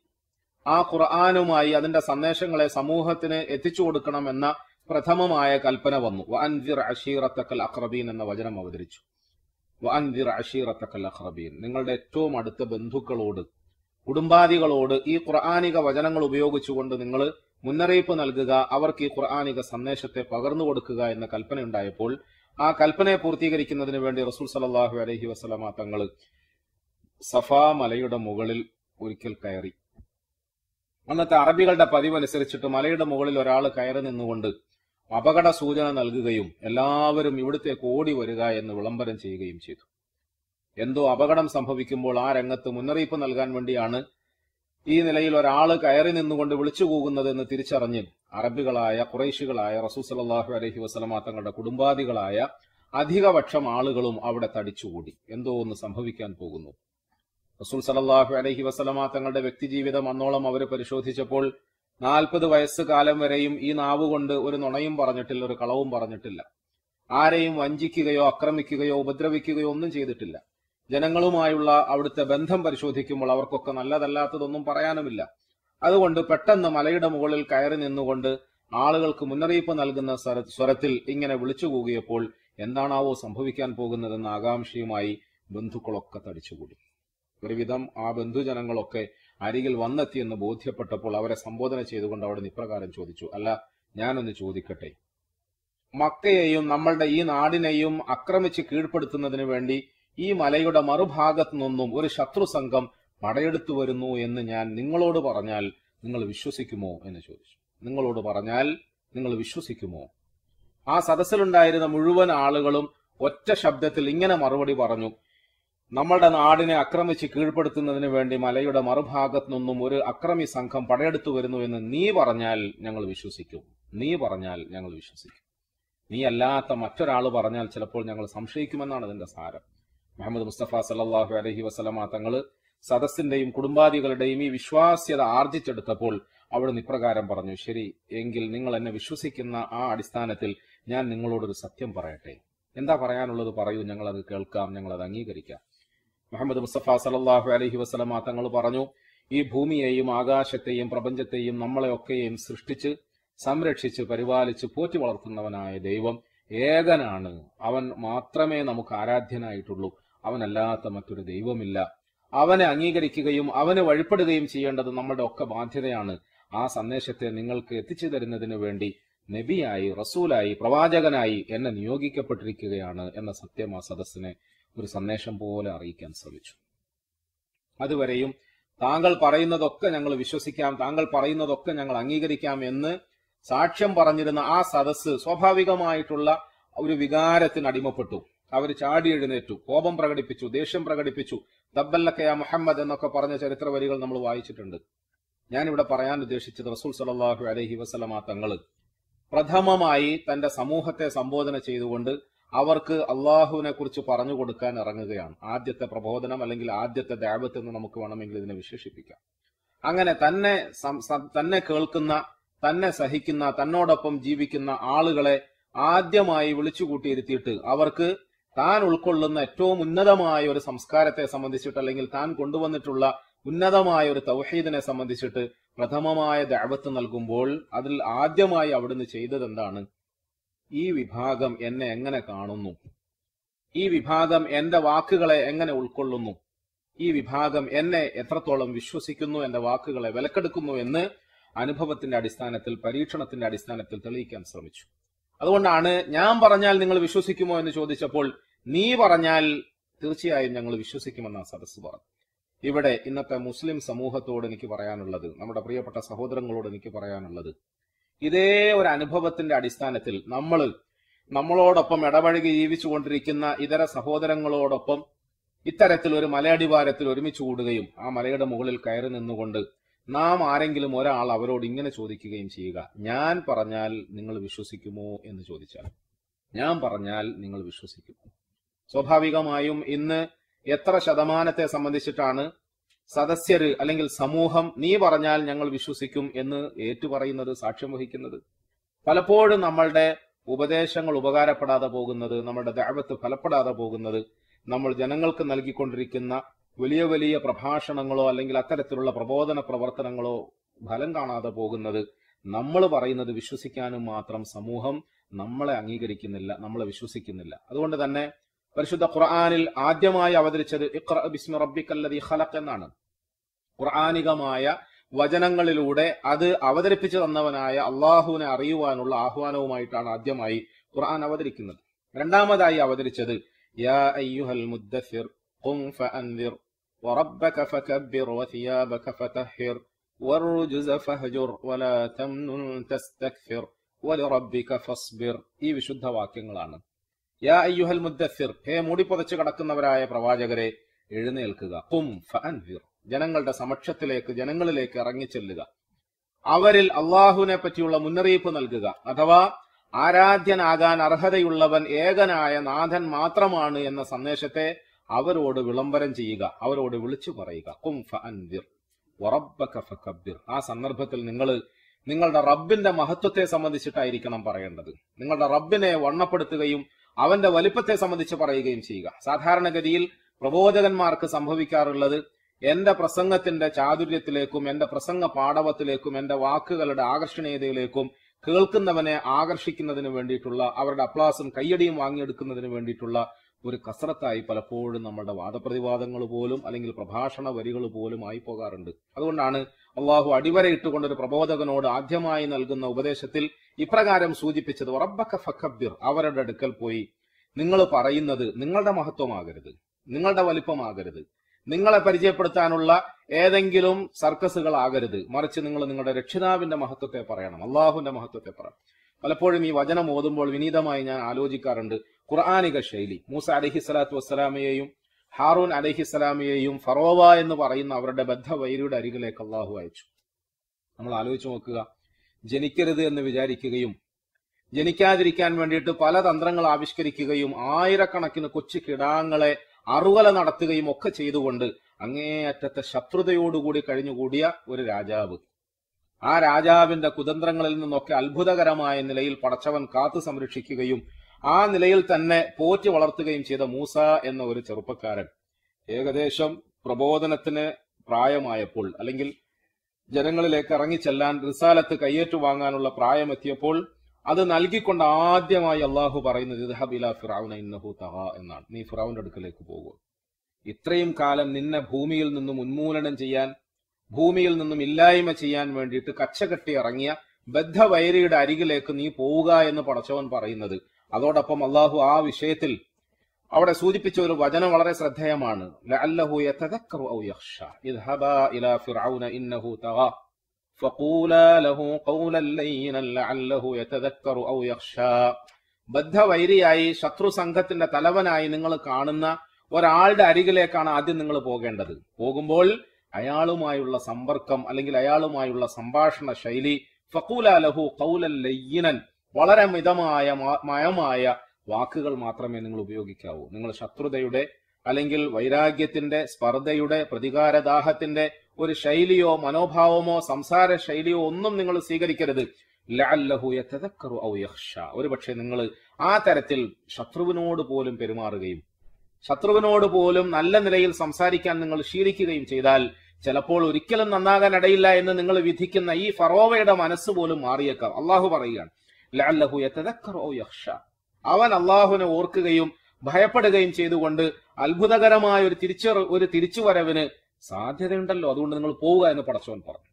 ആ ഖുർആാനുമായി അതിന്റെ സന്ദേശങ്ങളെ സമൂഹത്തിന് എത്തിച്ചു കൊടുക്കണം എന്ന പ്രഥമമായ കൽപ്പന വന്നു വഅൻദിർ അഷീറത്തക്കൽ അഖ്റബീൻ എന്ന വചനം അവതരിച്ചു വഅൻദിർ അഷീറത്തക്കൽ അഖ്റബീൻ നിങ്ങളുടെ ഏറ്റവും അടുത്ത ബന്ധുക്കളോട് കുടുംബാദികളോട് ഈ ഖുർആാനിക വചനങ്ങൾ ഉപയോഗിച്ചുകൊണ്ട് നിങ്ങൾ മുന്നറിയിപ്പ് നൽകുക അവർക്ക് ഈ ഖുർആാനിക സന്ദേശത്തെ പകർന്നു കൊടുക്കുക എന്ന കൽപ്പന ഉണ്ടായപ്പോൾ ആ കൽപ്പനയെ പൂർത്തീകരിക്കുന്നതിന് വേണ്ടി റസൂൽ സലാഹു അലഹി വസ്ലാമ തങ്ങൾ സഫാ മലയുടെ മുകളിൽ ഒരിക്കൽ കയറി അന്നത്തെ അറബികളുടെ പതിവനുസരിച്ചിട്ട് മലയുടെ മുകളിൽ ഒരാൾ കയറി നിന്നുകൊണ്ട് അപകട സൂചന നൽകുകയും എല്ലാവരും ഇവിടുത്തെ കോടി വരിക എന്ന് വിളംബരം ചെയ്യുകയും ചെയ്തു എന്തോ അപകടം സംഭവിക്കുമ്പോൾ ആ രംഗത്ത് മുന്നറിയിപ്പ് നൽകാൻ വേണ്ടിയാണ് ഈ നിലയിൽ ഒരാൾ കയറി നിന്നുകൊണ്ട് വിളിച്ചു പോകുന്നതെന്ന് തിരിച്ചറിഞ്ഞ് അറബികളായ കുറേശികളായ റസൂസലാഹു അലഹി വസ്ലമ തങ്ങളുടെ കുടുംബാദികളായ അധികപക്ഷം ആളുകളും അവിടെ തടിച്ചുകൂടി എന്തോ ഒന്ന് സംഭവിക്കാൻ പോകുന്നു റസൂൽ സലല്ലാഹു അലഹി വസ്ലമ തങ്ങളുടെ വ്യക്തിജീവിതം അന്നോളം അവർ പരിശോധിച്ചപ്പോൾ നാൽപ്പത് വയസ്സ് കാലം വരെയും ഈ നാവുകൊണ്ട് ഒരു നുണയും പറഞ്ഞിട്ടില്ല ഒരു കളവും പറഞ്ഞിട്ടില്ല ആരെയും വഞ്ചിക്കുകയോ ആക്രമിക്കുകയോ ഉപദ്രവിക്കുകയോ ഒന്നും ചെയ്തിട്ടില്ല ജനങ്ങളുമായുള്ള അവിടുത്തെ ബന്ധം പരിശോധിക്കുമ്പോൾ അവർക്കൊക്കെ നല്ലതല്ലാത്തതൊന്നും പറയാനുമില്ല അതുകൊണ്ട് പെട്ടെന്ന് മലയുടെ മുകളിൽ കയറി നിന്നുകൊണ്ട് ആളുകൾക്ക് മുന്നറിയിപ്പ് നൽകുന്ന സ്വരത്തിൽ ഇങ്ങനെ വിളിച്ചു കൂകിയപ്പോൾ എന്താണാവോ സംഭവിക്കാൻ പോകുന്നതെന്ന ആകാംക്ഷയുമായി ബന്ധുക്കളൊക്കെ തടിച്ചുകൂടി ഒരുവിധം ആ ബന്ധുജനങ്ങളൊക്കെ അരികിൽ വന്നെത്തിയെന്ന് ബോധ്യപ്പെട്ടപ്പോൾ അവരെ സംബോധന ചെയ്തുകൊണ്ട് അവിടെ ഇപ്രകാരം ചോദിച്ചു അല്ല ഞാനൊന്ന് ചോദിക്കട്ടെ മക്കയെയും നമ്മളുടെ ഈ നാടിനെയും അക്രമിച്ച് കീഴ്പ്പെടുത്തുന്നതിന് വേണ്ടി ഈ മലയുടെ മറുഭാഗത്തു നിന്നും ഒരു ശത്രു സംഘം പടയെടുത്തു വരുന്നു എന്ന് ഞാൻ നിങ്ങളോട് പറഞ്ഞാൽ നിങ്ങൾ വിശ്വസിക്കുമോ എന്ന് ചോദിച്ചു നിങ്ങളോട് പറഞ്ഞാൽ നിങ്ങൾ വിശ്വസിക്കുമോ ആ സദസ്സിലുണ്ടായിരുന്ന മുഴുവൻ ആളുകളും ഒറ്റ ശബ്ദത്തിൽ ഇങ്ങനെ മറുപടി പറഞ്ഞു നമ്മുടെ നാടിനെ അക്രമിച്ച് കീഴ്പ്പെടുത്തുന്നതിന് വേണ്ടി മലയുടെ മറുഭാഗത്തു നിന്നും ഒരു അക്രമി സംഘം പടയെടുത്തു വരുന്നു എന്ന് നീ പറഞ്ഞാൽ ഞങ്ങൾ വിശ്വസിക്കും നീ പറഞ്ഞാൽ ഞങ്ങൾ വിശ്വസിക്കും നീ അല്ലാത്ത മറ്റൊരാൾ പറഞ്ഞാൽ ചിലപ്പോൾ ഞങ്ങൾ സംശയിക്കുമെന്നാണ് ഇതിന്റെ സാരം മുഹമ്മദ് മുസ്തഫ സല്ലാഹു അലഹി വസ്ലമ തങ്ങൾ സദസ്സിന്റെയും കുടുംബാദികളുടെയും ഈ വിശ്വാസ്യത ആർജിച്ചെടുത്തപ്പോൾ അവിടുന്ന് ഇപ്രകാരം പറഞ്ഞു ശരി എങ്കിൽ നിങ്ങൾ എന്നെ വിശ്വസിക്കുന്ന ആ അടിസ്ഥാനത്തിൽ ഞാൻ നിങ്ങളോടൊരു സത്യം പറയട്ടെ എന്താ പറയാനുള്ളത് പറയൂ ഞങ്ങളത് കേൾക്കാം ഞങ്ങളത് അംഗീകരിക്കാം മുഹമ്മദ് മുസ്തഫ സലല്ലാഹു അലഹി വസ്ലമ തങ്ങൾ പറഞ്ഞു ഈ ഭൂമിയെയും ആകാശത്തെയും പ്രപഞ്ചത്തെയും നമ്മളെയൊക്കെയും സൃഷ്ടിച്ച് സംരക്ഷിച്ച് പരിപാലിച്ച് പോറ്റി വളർത്തുന്നവനായ ദൈവം ഏകനാണ് അവൻ മാത്രമേ നമുക്ക് ആരാധ്യനായിട്ടുള്ളൂ അവനല്ലാത്ത മറ്റൊരു ദൈവമില്ല അവനെ അംഗീകരിക്കുകയും അവന് വഴിപ്പെടുകയും ചെയ്യേണ്ടത് നമ്മുടെ ഒക്കെ ബാധ്യതയാണ് ആ സന്ദേശത്തെ നിങ്ങൾക്ക് എത്തിച്ചു തരുന്നതിന് വേണ്ടി നബിയായി റസൂലായി പ്രവാചകനായി എന്നെ നിയോഗിക്കപ്പെട്ടിരിക്കുകയാണ് എന്ന സത്യം ആ സദസ്സിനെ ഒരു സന്ദേശം പോലെ അറിയിക്കാൻ ശ്രമിച്ചു അതുവരെയും താങ്കൾ പറയുന്നതൊക്കെ ഞങ്ങൾ വിശ്വസിക്കാം താങ്കൾ പറയുന്നതൊക്കെ ഞങ്ങൾ അംഗീകരിക്കാം എന്ന് സാക്ഷ്യം പറഞ്ഞിരുന്ന ആ സദസ്സ് സ്വാഭാവികമായിട്ടുള്ള ഒരു വികാരത്തിന് അടിമപ്പെട്ടു അവർ ചാടി എഴുന്നേറ്റു കോപം പ്രകടിപ്പിച്ചു ദേഷ്യം പ്രകടിപ്പിച്ചു തബ്ബല്ലക്കയ മുഹമ്മദ് എന്നൊക്കെ പറഞ്ഞ ചരിത്ര വരികൾ നമ്മൾ വായിച്ചിട്ടുണ്ട് ഞാനിവിടെ പറയാൻ ഉദ്ദേശിച്ചത് റസൂൽ സലാഹു അലഹി വസ്ലമാ തങ്ങൾ പ്രഥമമായി തന്റെ സമൂഹത്തെ സംബോധന ചെയ്തുകൊണ്ട് അവർക്ക് അള്ളാഹുവിനെ കുറിച്ച് പറഞ്ഞു കൊടുക്കാൻ ഇറങ്ങുകയാണ് ആദ്യത്തെ പ്രബോധനം അല്ലെങ്കിൽ ആദ്യത്തെ ദേവത്ത് എന്ന് നമുക്ക് വേണമെങ്കിൽ ഇതിനെ വിശേഷിപ്പിക്കാം അങ്ങനെ തന്നെ തന്നെ കേൾക്കുന്ന തന്നെ സഹിക്കുന്ന തന്നോടൊപ്പം ജീവിക്കുന്ന ആളുകളെ ആദ്യമായി വിളിച്ചു കൂട്ടിയിരുത്തിയിട്ട് അവർക്ക് താൻ ഉൾക്കൊള്ളുന്ന ഏറ്റവും ഉന്നതമായ ഒരു സംസ്കാരത്തെ സംബന്ധിച്ചിട്ട് അല്ലെങ്കിൽ താൻ കൊണ്ടുവന്നിട്ടുള്ള ഉന്നതമായ ഒരു തൗഹീദിനെ സംബന്ധിച്ചിട്ട് പ്രഥമമായ ദേവത്ത് നൽകുമ്പോൾ അതിൽ ആദ്യമായി അവിടുന്ന് ചെയ്തത് എന്താണ് ഈ വിഭാഗം എന്നെ എങ്ങനെ കാണുന്നു ഈ വിഭാഗം എന്റെ വാക്കുകളെ എങ്ങനെ ഉൾക്കൊള്ളുന്നു ഈ വിഭാഗം എന്നെ എത്രത്തോളം വിശ്വസിക്കുന്നു എന്റെ വാക്കുകളെ വിലക്കെടുക്കുന്നു എന്ന് അനുഭവത്തിന്റെ അടിസ്ഥാനത്തിൽ പരീക്ഷണത്തിന്റെ അടിസ്ഥാനത്തിൽ തെളിയിക്കാൻ ശ്രമിച്ചു അതുകൊണ്ടാണ് ഞാൻ പറഞ്ഞാൽ നിങ്ങൾ വിശ്വസിക്കുമോ എന്ന് ചോദിച്ചപ്പോൾ നീ പറഞ്ഞാൽ തീർച്ചയായും ഞങ്ങൾ വിശ്വസിക്കുമെന്ന് ആ സദസ് പറഞ്ഞു ഇവിടെ ഇന്നത്തെ മുസ്ലിം സമൂഹത്തോട് എനിക്ക് പറയാനുള്ളത് നമ്മുടെ പ്രിയപ്പെട്ട സഹോദരങ്ങളോട് എനിക്ക് പറയാനുള്ളത് ഇതേ ഒരു അനുഭവത്തിന്റെ അടിസ്ഥാനത്തിൽ നമ്മൾ നമ്മളോടൊപ്പം ഇടപഴകി ജീവിച്ചുകൊണ്ടിരിക്കുന്ന ഇതര സഹോദരങ്ങളോടൊപ്പം ഇത്തരത്തിൽ ഒരു മലയടിവാരത്തിൽ ഒരുമിച്ച് കൂടുകയും ആ മലയുടെ മുകളിൽ കയറി നിന്നുകൊണ്ട് നാം ആരെങ്കിലും ഒരാൾ അവരോട് ഇങ്ങനെ ചോദിക്കുകയും ചെയ്യുക ഞാൻ പറഞ്ഞാൽ നിങ്ങൾ വിശ്വസിക്കുമോ എന്ന് ചോദിച്ചാൽ ഞാൻ പറഞ്ഞാൽ നിങ്ങൾ വിശ്വസിക്കുമോ സ്വാഭാവികമായും ഇന്ന് എത്ര ശതമാനത്തെ സംബന്ധിച്ചിട്ടാണ് സദസ്യര് അല്ലെങ്കിൽ സമൂഹം നീ പറഞ്ഞാൽ ഞങ്ങൾ വിശ്വസിക്കും എന്ന് ഏറ്റുപറയുന്നത് സാക്ഷ്യം വഹിക്കുന്നത് പലപ്പോഴും നമ്മളുടെ ഉപദേശങ്ങൾ ഉപകാരപ്പെടാതെ പോകുന്നത് നമ്മുടെ ദൈവത്ത് ഫലപ്പെടാതെ പോകുന്നത് നമ്മൾ ജനങ്ങൾക്ക് നൽകിക്കൊണ്ടിരിക്കുന്ന വലിയ വലിയ പ്രഭാഷണങ്ങളോ അല്ലെങ്കിൽ അത്തരത്തിലുള്ള പ്രബോധന പ്രവർത്തനങ്ങളോ ഫലം കാണാതെ പോകുന്നത് നമ്മൾ പറയുന്നത് വിശ്വസിക്കാനും മാത്രം സമൂഹം നമ്മളെ അംഗീകരിക്കുന്നില്ല നമ്മളെ വിശ്വസിക്കുന്നില്ല അതുകൊണ്ട് തന്നെ പരിശുദ്ധ ഖുർആാനിൽ ആദ്യമായി അവതരിച്ചത് ഇഖ്ര ബിസ്മി റബ്ബിക്കല്ലതി ഖലഖ് എന്നാണ് ഖുർആാനികമായ വചനങ്ങളിലൂടെ അത് അവതരിപ്പിച്ചു തന്നവനായ അള്ളാഹുവിനെ അറിയുവാനുള്ള ആഹ്വാനവുമായിട്ടാണ് ആദ്യമായി ഖുർആൻ അവതരിക്കുന്നത് രണ്ടാമതായി അവതരിച്ചത് യാ അയ്യുഹൽ മുദ്ദസിർ ഖും ഫഅൻദിർ വറബ്ബക فكبر വസിയാബക فتهر വർജുസ ഫഹ്ജുർ വലാ തംനുൻ تستكثر ولربك فاصبر ഈ വിശുദ്ധ വാക്യങ്ങളാണ് യാ അയ്യുഹൽ മുദ്ദസിർ ഹേ മൂടിപ്പതച്ച് കടക്കുന്നവരായ പ്രവാചകരെ എഴുന്നേൽക്കുക കും ജനങ്ങളുടെ സമക്ഷത്തിലേക്ക് ജനങ്ങളിലേക്ക് ഇറങ്ങിച്ചെല്ലുക അവരിൽ അള്ളാഹുവിനെ പറ്റിയുള്ള മുന്നറിയിപ്പ് നൽകുക അഥവാ ആരാധ്യനാകാൻ അർഹതയുള്ളവൻ ഏകനായ നാഥൻ മാത്രമാണ് എന്ന സന്ദേശത്തെ അവരോട് വിളംബരം ചെയ്യുക അവരോട് വിളിച്ചു പറയുക കും ആ സന്ദർഭത്തിൽ നിങ്ങൾ നിങ്ങളുടെ റബ്ബിന്റെ മഹത്വത്തെ സംബന്ധിച്ചിട്ടായിരിക്കണം പറയേണ്ടത് നിങ്ങളുടെ റബ്ബിനെ വണ്ണപ്പെടുത്തുകയും അവന്റെ വലിപ്പത്തെ സംബന്ധിച്ച് പറയുകയും ചെയ്യുക സാധാരണഗതിയിൽ പ്രബോധകന്മാർക്ക് സംഭവിക്കാറുള്ളത് എന്റെ പ്രസംഗത്തിന്റെ ചാതുര്യത്തിലേക്കും എന്റെ പ്രസംഗ പാടവത്തിലേക്കും എന്റെ വാക്കുകളുടെ ആകർഷണീയതയിലേക്കും കേൾക്കുന്നവനെ ആകർഷിക്കുന്നതിന് വേണ്ടിയിട്ടുള്ള അവരുടെ അപ്ലാസും കയ്യടിയും വാങ്ങിയെടുക്കുന്നതിന് വേണ്ടിയിട്ടുള്ള ഒരു കസരത്തായി പലപ്പോഴും നമ്മുടെ വാദപ്രതിവാദങ്ങൾ പോലും അല്ലെങ്കിൽ പ്രഭാഷണ വരികൾ പോലും ആയി പോകാറുണ്ട് അതുകൊണ്ടാണ് അള്ളാഹു ഒരു പ്രബോധകനോട് ആദ്യമായി നൽകുന്ന ഉപദേശത്തിൽ ഇപ്രകാരം സൂചിപ്പിച്ചത് ഉറബക്ക ഫക്കബിർ അവരുടെ അടുക്കൽ പോയി നിങ്ങൾ പറയുന്നത് നിങ്ങളുടെ മഹത്വമാകരുത് നിങ്ങളുടെ വലിപ്പമാകരുത് നിങ്ങളെ പരിചയപ്പെടുത്താനുള്ള ഏതെങ്കിലും സർക്കസുകൾ ആകരുത് മറിച്ച് നിങ്ങൾ നിങ്ങളുടെ രക്ഷിതാവിന്റെ മഹത്വത്തെ പറയണം അള്ളാഹുവിന്റെ മഹത്വത്തെ പറയണം പലപ്പോഴും ഈ വചനം ഓതുമ്പോൾ വിനീതമായി ഞാൻ ആലോചിക്കാറുണ്ട് ഖുർആാനിക ശൈലി മൂസ അലഹി സ്വലാത്തു വസ്സലാമയെയും ഹാറൂൻ അലഹിസ്സലാമിയെയും ഫറോവ എന്ന് പറയുന്ന അവരുടെ വൈരിയുടെ അരികിലേക്ക് അള്ളാഹു അയച്ചു നമ്മൾ ആലോചിച്ചു നോക്കുക ജനിക്കരുത് എന്ന് വിചാരിക്കുകയും ജനിക്കാതിരിക്കാൻ വേണ്ടിയിട്ട് പല തന്ത്രങ്ങൾ ആവിഷ്കരിക്കുകയും ആയിരക്കണക്കിന് കൊച്ചു കിടാങ്ങളെ അറുവല നടത്തുകയും ഒക്കെ ചെയ്തുകൊണ്ട് അങ്ങേയറ്റത്തെ ശത്രുതയോടുകൂടി കഴിഞ്ഞുകൂടിയ ഒരു രാജാവ് ആ രാജാവിന്റെ കുതന്ത്രങ്ങളിൽ നിന്നൊക്കെ അത്ഭുതകരമായ നിലയിൽ പടച്ചവൻ കാത്തു സംരക്ഷിക്കുകയും ആ നിലയിൽ തന്നെ പോറ്റി വളർത്തുകയും ചെയ്ത മൂസ എന്ന ഒരു ചെറുപ്പക്കാരൻ ഏകദേശം പ്രബോധനത്തിന് പ്രായമായപ്പോൾ അല്ലെങ്കിൽ ജനങ്ങളിലേക്ക് ഇറങ്ങിച്ചെല്ലാൻ റിസാലത്ത് വാങ്ങാനുള്ള പ്രായമെത്തിയപ്പോൾ അത് നൽകിക്കൊണ്ട് ആദ്യമായി അള്ളാഹു പറയുന്നത് എന്നാണ് നീ ഫിറാവിന്റെ അടുക്കലേക്ക് പോകുക ഇത്രയും കാലം നിന്നെ ഭൂമിയിൽ നിന്നും ഉന്മൂലനം ചെയ്യാൻ ഭൂമിയിൽ നിന്നും ഇല്ലായ്മ ചെയ്യാൻ വേണ്ടിയിട്ട് കച്ചകെട്ടി ഇറങ്ങിയ ബദ്ധവൈരിയുടെ അരികിലേക്ക് നീ പോവുക എന്ന് പടച്ചവൻ പറയുന്നത് അതോടൊപ്പം അള്ളാഹു ആ വിഷയത്തിൽ അവിടെ സൂചിപ്പിച്ച ഒരു വചനം വളരെ ശ്രദ്ധേയമാണ് ബദ്ധവൈരിയായി ശത്രു സംഘത്തിന്റെ തലവനായി നിങ്ങൾ കാണുന്ന ഒരാളുടെ അരികിലേക്കാണ് ആദ്യം നിങ്ങൾ പോകേണ്ടത് പോകുമ്പോൾ അയാളുമായുള്ള സമ്പർക്കം അല്ലെങ്കിൽ അയാളുമായുള്ള സംഭാഷണ ശൈലി ഫക്കൂലാലഹു കൗലല്ലയ്യനൻ വളരെ മിതമായ മയമായ വാക്കുകൾ മാത്രമേ നിങ്ങൾ ഉപയോഗിക്കാവൂ നിങ്ങൾ ശത്രുതയുടെ അല്ലെങ്കിൽ വൈരാഗ്യത്തിന്റെ സ്പർദ്ധയുടെ പ്രതികാരദാഹത്തിന്റെ ഒരു ശൈലിയോ മനോഭാവമോ സംസാര ശൈലിയോ ഒന്നും നിങ്ങൾ സ്വീകരിക്കരുത് ഒരു പക്ഷേ നിങ്ങൾ ആ തരത്തിൽ ശത്രുവിനോട് പോലും പെരുമാറുകയും ശത്രുവിനോട് പോലും നല്ല നിലയിൽ സംസാരിക്കാൻ നിങ്ങൾ ശീലിക്കുകയും ചെയ്താൽ ചിലപ്പോൾ ഒരിക്കലും നന്നാകാൻ ഇടയില്ല എന്ന് നിങ്ങൾ വിധിക്കുന്ന ഈ ഫറോവയുടെ മനസ്സ് പോലും മാറിയേക്കാം അള്ളാഹു പറയുകയാണ് ലഅല്ലഹു യതദക്കറു ഔ യഖ്ഷ അവൻ അള്ളാഹുവിനെ ഓർക്കുകയും ഭയപ്പെടുകയും ചെയ്തുകൊണ്ട് അത്ഭുതകരമായ ഒരു തിരിച്ചു ഒരു തിരിച്ചുവരവിന് സാധ്യതയുണ്ടല്ലോ അതുകൊണ്ട് നിങ്ങൾ പോവുക എന്ന് പടച്ചവൻ പറഞ്ഞു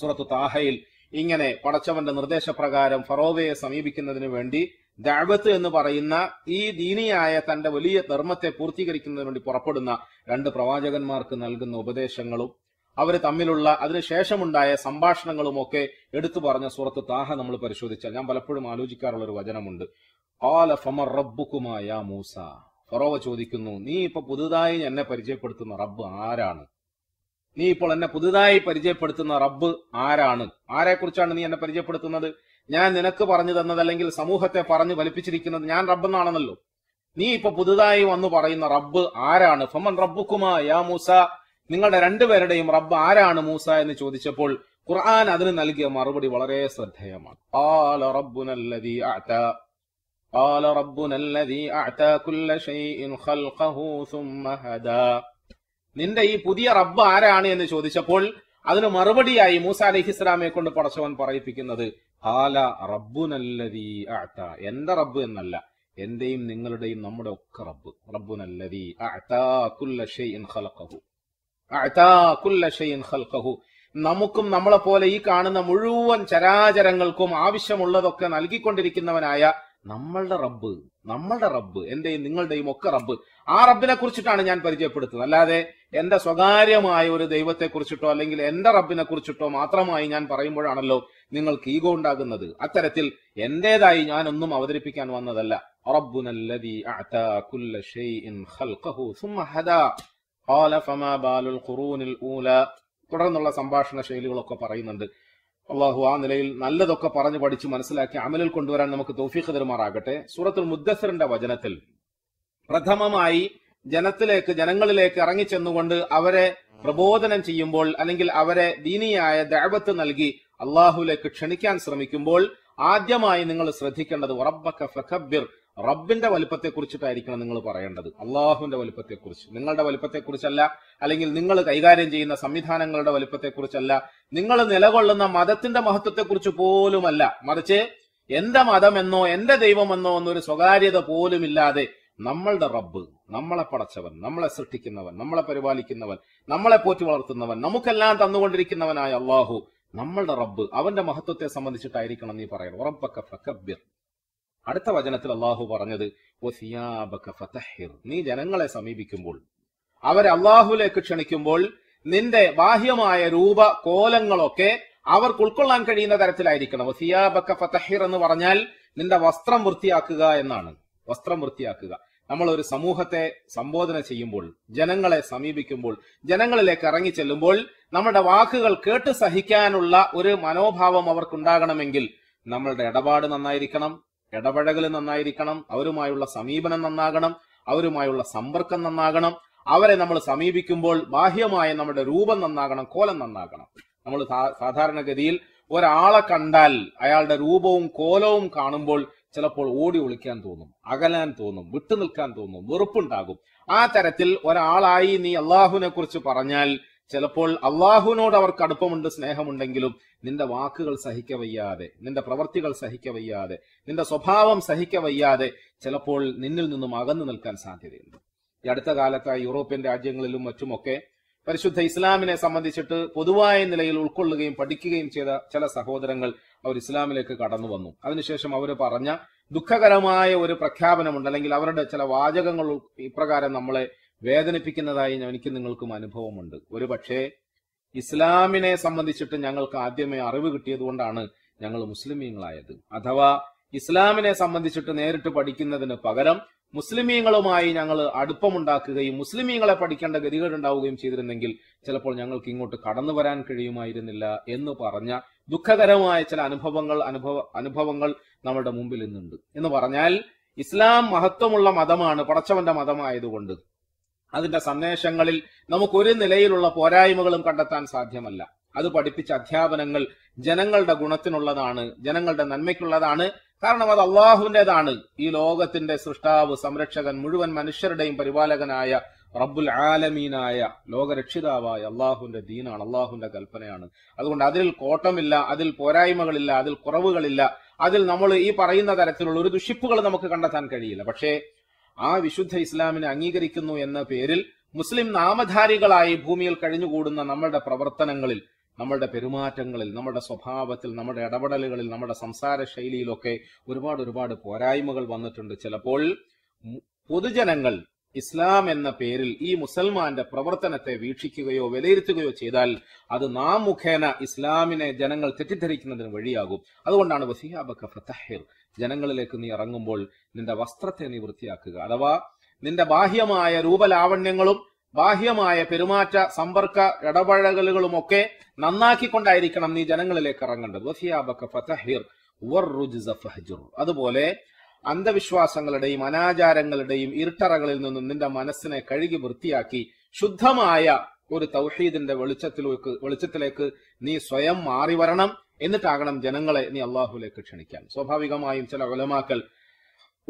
സൂറത്തു താഹയിൽ ഇങ്ങനെ പടച്ചവന്റെ നിർദ്ദേശപ്രകാരം ഫറോവയെ സമീപിക്കുന്നതിന് വേണ്ടി ദഅവത്ത് എന്ന് പറയുന്ന ഈ ദീനിയായ തന്റെ വലിയ ധർമ്മത്തെ പൂർത്തീകരിക്കുന്നതിന് വേണ്ടി പുറപ്പെടുന്ന രണ്ട് പ്രവാചകന്മാർക്ക് നൽകുന്ന ഉപദേശങ്ങളും അവർ തമ്മിലുള്ള അതിനുശേഷമുണ്ടായ സംഭാഷണങ്ങളുമൊക്കെ എടുത്തു പറഞ്ഞ സൂറത്ത് താഹ നമ്മൾ പരിശോധിച്ചാൽ ഞാൻ പലപ്പോഴും ആലോചിക്കാറുള്ള ഒരു വചനമുണ്ട് ആല ഫമർ റബ്ബുക്കുമായ മൂസ ഫറോവ ചോദിക്കുന്നു നീ ഇപ്പൊ പുതുതായി എന്നെ പരിചയപ്പെടുത്തുന്ന റബ്ബ് ആരാണ് നീ ഇപ്പോൾ എന്നെ പുതുതായി പരിചയപ്പെടുത്തുന്ന റബ്ബ് ആരാണ് ആരെക്കുറിച്ചാണ് നീ എന്നെ പരിചയപ്പെടുത്തുന്നത് ഞാൻ നിനക്ക് പറഞ്ഞു തന്നത് അല്ലെങ്കിൽ സമൂഹത്തെ പറഞ്ഞു വലിപ്പിച്ചിരിക്കുന്നത് ഞാൻ റബ്ബെന്നാണെന്നല്ലോ നീ ഇപ്പൊ പുതുതായി വന്നു പറയുന്ന റബ്ബ് ആരാണ് ഫമൻ റബ്ബുക്കുമാ യാ മൂസ നിങ്ങളുടെ രണ്ടുപേരുടെയും റബ്ബ് ആരാണ് മൂസ എന്ന് ചോദിച്ചപ്പോൾ ഖുർആൻ അതിന് നൽകിയ മറുപടി വളരെ ശ്രദ്ധേയമാണ് നിന്റെ ഈ പുതിയ റബ്ബ് ആരാണ് എന്ന് ചോദിച്ചപ്പോൾ അതിന് മറുപടിയായി മൂസ അലഹി ഇസ്ലാമെ കൊണ്ട് പടച്ചവൻ പറയിപ്പിക്കുന്നത് ഹാല എന്റെ റബ്ബ് എന്നല്ല എന്റെയും നിങ്ങളുടെയും നമ്മുടെ ഒക്കെ റബ്ബ് റബ്ബുനല്ലതി ആഴ്ത്ത കുല്ല ഷെയ്ൻ അഴതാക്കുല്ലഷയും ഖൽഖഹു നമുക്കും നമ്മളെ പോലെ ഈ കാണുന്ന മുഴുവൻ ചരാചരങ്ങൾക്കും ആവശ്യമുള്ളതൊക്കെ നൽകിക്കൊണ്ടിരിക്കുന്നവനായ നമ്മളുടെ റബ്ബ് നമ്മളുടെ റബ്ബ് എന്റെയും നിങ്ങളുടെയും ഒക്കെ റബ്ബ് ആ റബ്ബിനെ കുറിച്ചിട്ടാണ് ഞാൻ പരിചയപ്പെടുത്തുന്നത് അല്ലാതെ എന്റെ സ്വകാര്യമായ ഒരു ദൈവത്തെ കുറിച്ചിട്ടോ അല്ലെങ്കിൽ എന്റെ റബ്ബിനെ കുറിച്ചിട്ടോ മാത്രമായി ഞാൻ പറയുമ്പോഴാണല്ലോ നിങ്ങൾക്ക് ഈഗോ ഉണ്ടാകുന്നത് അത്തരത്തിൽ എന്റേതായി ഞാനൊന്നും അവതരിപ്പിക്കാൻ വന്നതല്ല തുടർന്നുള്ള സംഭാഷണ ശൈലികളൊക്കെ പറയുന്നുണ്ട് അള്ളാഹു ആ നിലയിൽ നല്ലതൊക്കെ പറഞ്ഞു പഠിച്ച് മനസ്സിലാക്കി അമലിൽ കൊണ്ടുവരാൻ നമുക്ക് തൗഫീഖ് തെരുമാറാകട്ടെ സൂറത്തുൽ മുദ്ദസറിന്റെ വചനത്തിൽ പ്രഥമമായി ജനത്തിലേക്ക് ജനങ്ങളിലേക്ക് ഇറങ്ങിച്ചെന്നുകൊണ്ട് അവരെ പ്രബോധനം ചെയ്യുമ്പോൾ അല്ലെങ്കിൽ അവരെ ദീനിയായ ദേവത്ത് നൽകി അള്ളാഹുലേക്ക് ക്ഷണിക്കാൻ ശ്രമിക്കുമ്പോൾ ആദ്യമായി നിങ്ങൾ ശ്രദ്ധിക്കേണ്ടത് ഉറബക്ക ഫഖബിർ റബ്ബിന്റെ വലുപ്പത്തെ കുറിച്ചിട്ടായിരിക്കണം നിങ്ങൾ പറയേണ്ടത് അള്ളാഹുവിന്റെ വലുപ്പത്തെക്കുറിച്ച് നിങ്ങളുടെ വലുപ്പത്തെക്കുറിച്ചല്ല അല്ലെങ്കിൽ നിങ്ങൾ കൈകാര്യം ചെയ്യുന്ന സംവിധാനങ്ങളുടെ വലുപ്പത്തെക്കുറിച്ചല്ല നിങ്ങൾ നിലകൊള്ളുന്ന മതത്തിന്റെ മഹത്വത്തെക്കുറിച്ച് പോലുമല്ല മറിച്ച് എന്റെ മതമെന്നോ എന്റെ ദൈവമെന്നോ എന്നൊരു സ്വകാര്യത പോലുമില്ലാതെ നമ്മളുടെ റബ്ബ് നമ്മളെ പടച്ചവൻ നമ്മളെ സൃഷ്ടിക്കുന്നവൻ നമ്മളെ പരിപാലിക്കുന്നവൻ നമ്മളെ പോറ്റി വളർത്തുന്നവൻ നമുക്കെല്ലാം തന്നുകൊണ്ടിരിക്കുന്നവനായ അള്ളാഹു നമ്മളുടെ റബ്ബ് അവന്റെ മഹത്വത്തെ സംബന്ധിച്ചിട്ടായിരിക്കണം നീ പറയുന്നത് ഉറപ്പൊക്കെ അടുത്ത വചനത്തിൽ അള്ളാഹു പറഞ്ഞത് നീ ജനങ്ങളെ സമീപിക്കുമ്പോൾ അവരെ അള്ളാഹുലേക്ക് ക്ഷണിക്കുമ്പോൾ നിന്റെ ബാഹ്യമായ രൂപ കോലങ്ങളൊക്കെ അവർക്ക് ഉൾക്കൊള്ളാൻ കഴിയുന്ന തരത്തിലായിരിക്കണം സിയാബക്ക ഫതഹിർ എന്ന് പറഞ്ഞാൽ നിന്റെ വസ്ത്രം വൃത്തിയാക്കുക എന്നാണ് വസ്ത്രം വൃത്തിയാക്കുക നമ്മൾ ഒരു സമൂഹത്തെ സംബോധന ചെയ്യുമ്പോൾ ജനങ്ങളെ സമീപിക്കുമ്പോൾ ജനങ്ങളിലേക്ക് ഇറങ്ങി ചെല്ലുമ്പോൾ നമ്മുടെ വാക്കുകൾ കേട്ട് സഹിക്കാനുള്ള ഒരു മനോഭാവം അവർക്കുണ്ടാകണമെങ്കിൽ നമ്മളുടെ ഇടപാട് നന്നായിരിക്കണം ഇടപഴകൽ നന്നായിരിക്കണം അവരുമായുള്ള സമീപനം നന്നാകണം അവരുമായുള്ള സമ്പർക്കം നന്നാകണം അവരെ നമ്മൾ സമീപിക്കുമ്പോൾ ബാഹ്യമായ നമ്മുടെ രൂപം നന്നാകണം കോലം നന്നാകണം നമ്മൾ സാധാരണഗതിയിൽ ഒരാളെ കണ്ടാൽ അയാളുടെ രൂപവും കോലവും കാണുമ്പോൾ ചിലപ്പോൾ ഓടി ഒളിക്കാൻ തോന്നും അകലാൻ തോന്നും വിട്ടുനിൽക്കാൻ തോന്നും വെറുപ്പുണ്ടാകും ആ തരത്തിൽ ഒരാളായി നീ അള്ളാഹുവിനെ കുറിച്ച് പറഞ്ഞാൽ ചിലപ്പോൾ അള്ളാഹുവിനോട് അവർക്ക് അടുപ്പമുണ്ട് സ്നേഹമുണ്ടെങ്കിലും നിന്റെ വാക്കുകൾ സഹിക്കവയ്യാതെ നിന്റെ പ്രവർത്തികൾ സഹിക്കവയ്യാതെ നിന്റെ സ്വഭാവം സഹിക്കവയ്യാതെ ചിലപ്പോൾ നിന്നിൽ നിന്നും അകന്നു നിൽക്കാൻ സാധ്യതയുണ്ട് ഈ അടുത്ത കാലത്തായി യൂറോപ്യൻ രാജ്യങ്ങളിലും മറ്റുമൊക്കെ പരിശുദ്ധ ഇസ്ലാമിനെ സംബന്ധിച്ചിട്ട് പൊതുവായ നിലയിൽ ഉൾക്കൊള്ളുകയും പഠിക്കുകയും ചെയ്ത ചില സഹോദരങ്ങൾ അവർ ഇസ്ലാമിലേക്ക് കടന്നു വന്നു അതിനുശേഷം അവർ പറഞ്ഞ ദുഃഖകരമായ ഒരു പ്രഖ്യാപനമുണ്ട് അല്ലെങ്കിൽ അവരുടെ ചില വാചകങ്ങൾ ഇപ്രകാരം നമ്മളെ വേദനിപ്പിക്കുന്നതായി എനിക്ക് നിങ്ങൾക്കും അനുഭവമുണ്ട് ഒരു പക്ഷേ ഇസ്ലാമിനെ സംബന്ധിച്ചിട്ട് ഞങ്ങൾക്ക് ആദ്യമേ അറിവ് കിട്ടിയതുകൊണ്ടാണ് ഞങ്ങൾ മുസ്ലിമീങ്ങളായത് അഥവാ ഇസ്ലാമിനെ സംബന്ധിച്ചിട്ട് നേരിട്ട് പഠിക്കുന്നതിന് പകരം മുസ്ലിമീങ്ങളുമായി ഞങ്ങൾ അടുപ്പമുണ്ടാക്കുകയും മുസ്ലിമീങ്ങളെ പഠിക്കേണ്ട ഉണ്ടാവുകയും ചെയ്തിരുന്നെങ്കിൽ ചിലപ്പോൾ ഞങ്ങൾക്ക് ഇങ്ങോട്ട് കടന്നു വരാൻ കഴിയുമായിരുന്നില്ല എന്ന് പറഞ്ഞ ദുഃഖകരമായ ചില അനുഭവങ്ങൾ അനുഭവ അനുഭവങ്ങൾ നമ്മുടെ മുമ്പിൽ ഇന്നുണ്ട് എന്ന് പറഞ്ഞാൽ ഇസ്ലാം മഹത്വമുള്ള മതമാണ് പടച്ചവന്റെ മതമായതുകൊണ്ട് അതിന്റെ സന്ദേശങ്ങളിൽ നമുക്ക് ഒരു നിലയിലുള്ള പോരായ്മകളും കണ്ടെത്താൻ സാധ്യമല്ല അത് പഠിപ്പിച്ച അധ്യാപനങ്ങൾ ജനങ്ങളുടെ ഗുണത്തിനുള്ളതാണ് ജനങ്ങളുടെ നന്മയ്ക്കുള്ളതാണ് കാരണം അത് അള്ളാഹുവിൻ്റെതാണ് ഈ ലോകത്തിന്റെ സൃഷ്ടാവ് സംരക്ഷകൻ മുഴുവൻ മനുഷ്യരുടെയും പരിപാലകനായ റബ്ബുൽ ആലമീനായ ലോകരക്ഷിതാവായ അള്ളാഹുവിന്റെ ദീനാണ് അള്ളാഹുവിന്റെ കൽപ്പനയാണ് അതുകൊണ്ട് അതിൽ കോട്ടമില്ല അതിൽ പോരായ്മകളില്ല അതിൽ കുറവുകളില്ല അതിൽ നമ്മൾ ഈ പറയുന്ന തരത്തിലുള്ള ഒരു ദുഷിപ്പുകൾ നമുക്ക് കണ്ടെത്താൻ കഴിയില്ല പക്ഷേ ആ വിശുദ്ധ ഇസ്ലാമിനെ അംഗീകരിക്കുന്നു എന്ന പേരിൽ മുസ്ലിം നാമധാരികളായി ഭൂമിയിൽ കഴിഞ്ഞുകൂടുന്ന നമ്മുടെ പ്രവർത്തനങ്ങളിൽ നമ്മുടെ പെരുമാറ്റങ്ങളിൽ നമ്മുടെ സ്വഭാവത്തിൽ നമ്മുടെ ഇടപെടലുകളിൽ നമ്മുടെ സംസാര ശൈലിയിലൊക്കെ ഒരുപാട് ഒരുപാട് പോരായ്മകൾ വന്നിട്ടുണ്ട് ചിലപ്പോൾ പൊതുജനങ്ങൾ ഇസ്ലാം എന്ന പേരിൽ ഈ മുസൽമാന്റെ പ്രവർത്തനത്തെ വീക്ഷിക്കുകയോ വിലയിരുത്തുകയോ ചെയ്താൽ അത് നാം മുഖേന ഇസ്ലാമിനെ ജനങ്ങൾ തെറ്റിദ്ധരിക്കുന്നതിന് വഴിയാകും അതുകൊണ്ടാണ് വസിയാബക്ക ജനങ്ങളിലേക്ക് നീ ഇറങ്ങുമ്പോൾ നിന്റെ വസ്ത്രത്തെ നീ വൃത്തിയാക്കുക അഥവാ നിന്റെ ബാഹ്യമായ രൂപലാവണ്യങ്ങളും ബാഹ്യമായ പെരുമാറ്റ സമ്പർക്ക ഒക്കെ നന്നാക്കിക്കൊണ്ടായിരിക്കണം നീ ജനങ്ങളിലേക്ക് ഇറങ്ങേണ്ടത് അതുപോലെ അന്ധവിശ്വാസങ്ങളുടെയും അനാചാരങ്ങളുടെയും ഇരുട്ടറകളിൽ നിന്നും നിന്റെ മനസ്സിനെ കഴുകി വൃത്തിയാക്കി ശുദ്ധമായ ഒരു തൗഹീദിന്റെ വെളിച്ചത്തിലേക്ക് വെളിച്ചത്തിലേക്ക് നീ സ്വയം മാറി വരണം എന്നിട്ടാകണം ജനങ്ങളെ നീ അള്ളാഹുലേക്ക് ക്ഷണിക്കാൻ സ്വാഭാവികമായും ചില ഒലമാക്കൾ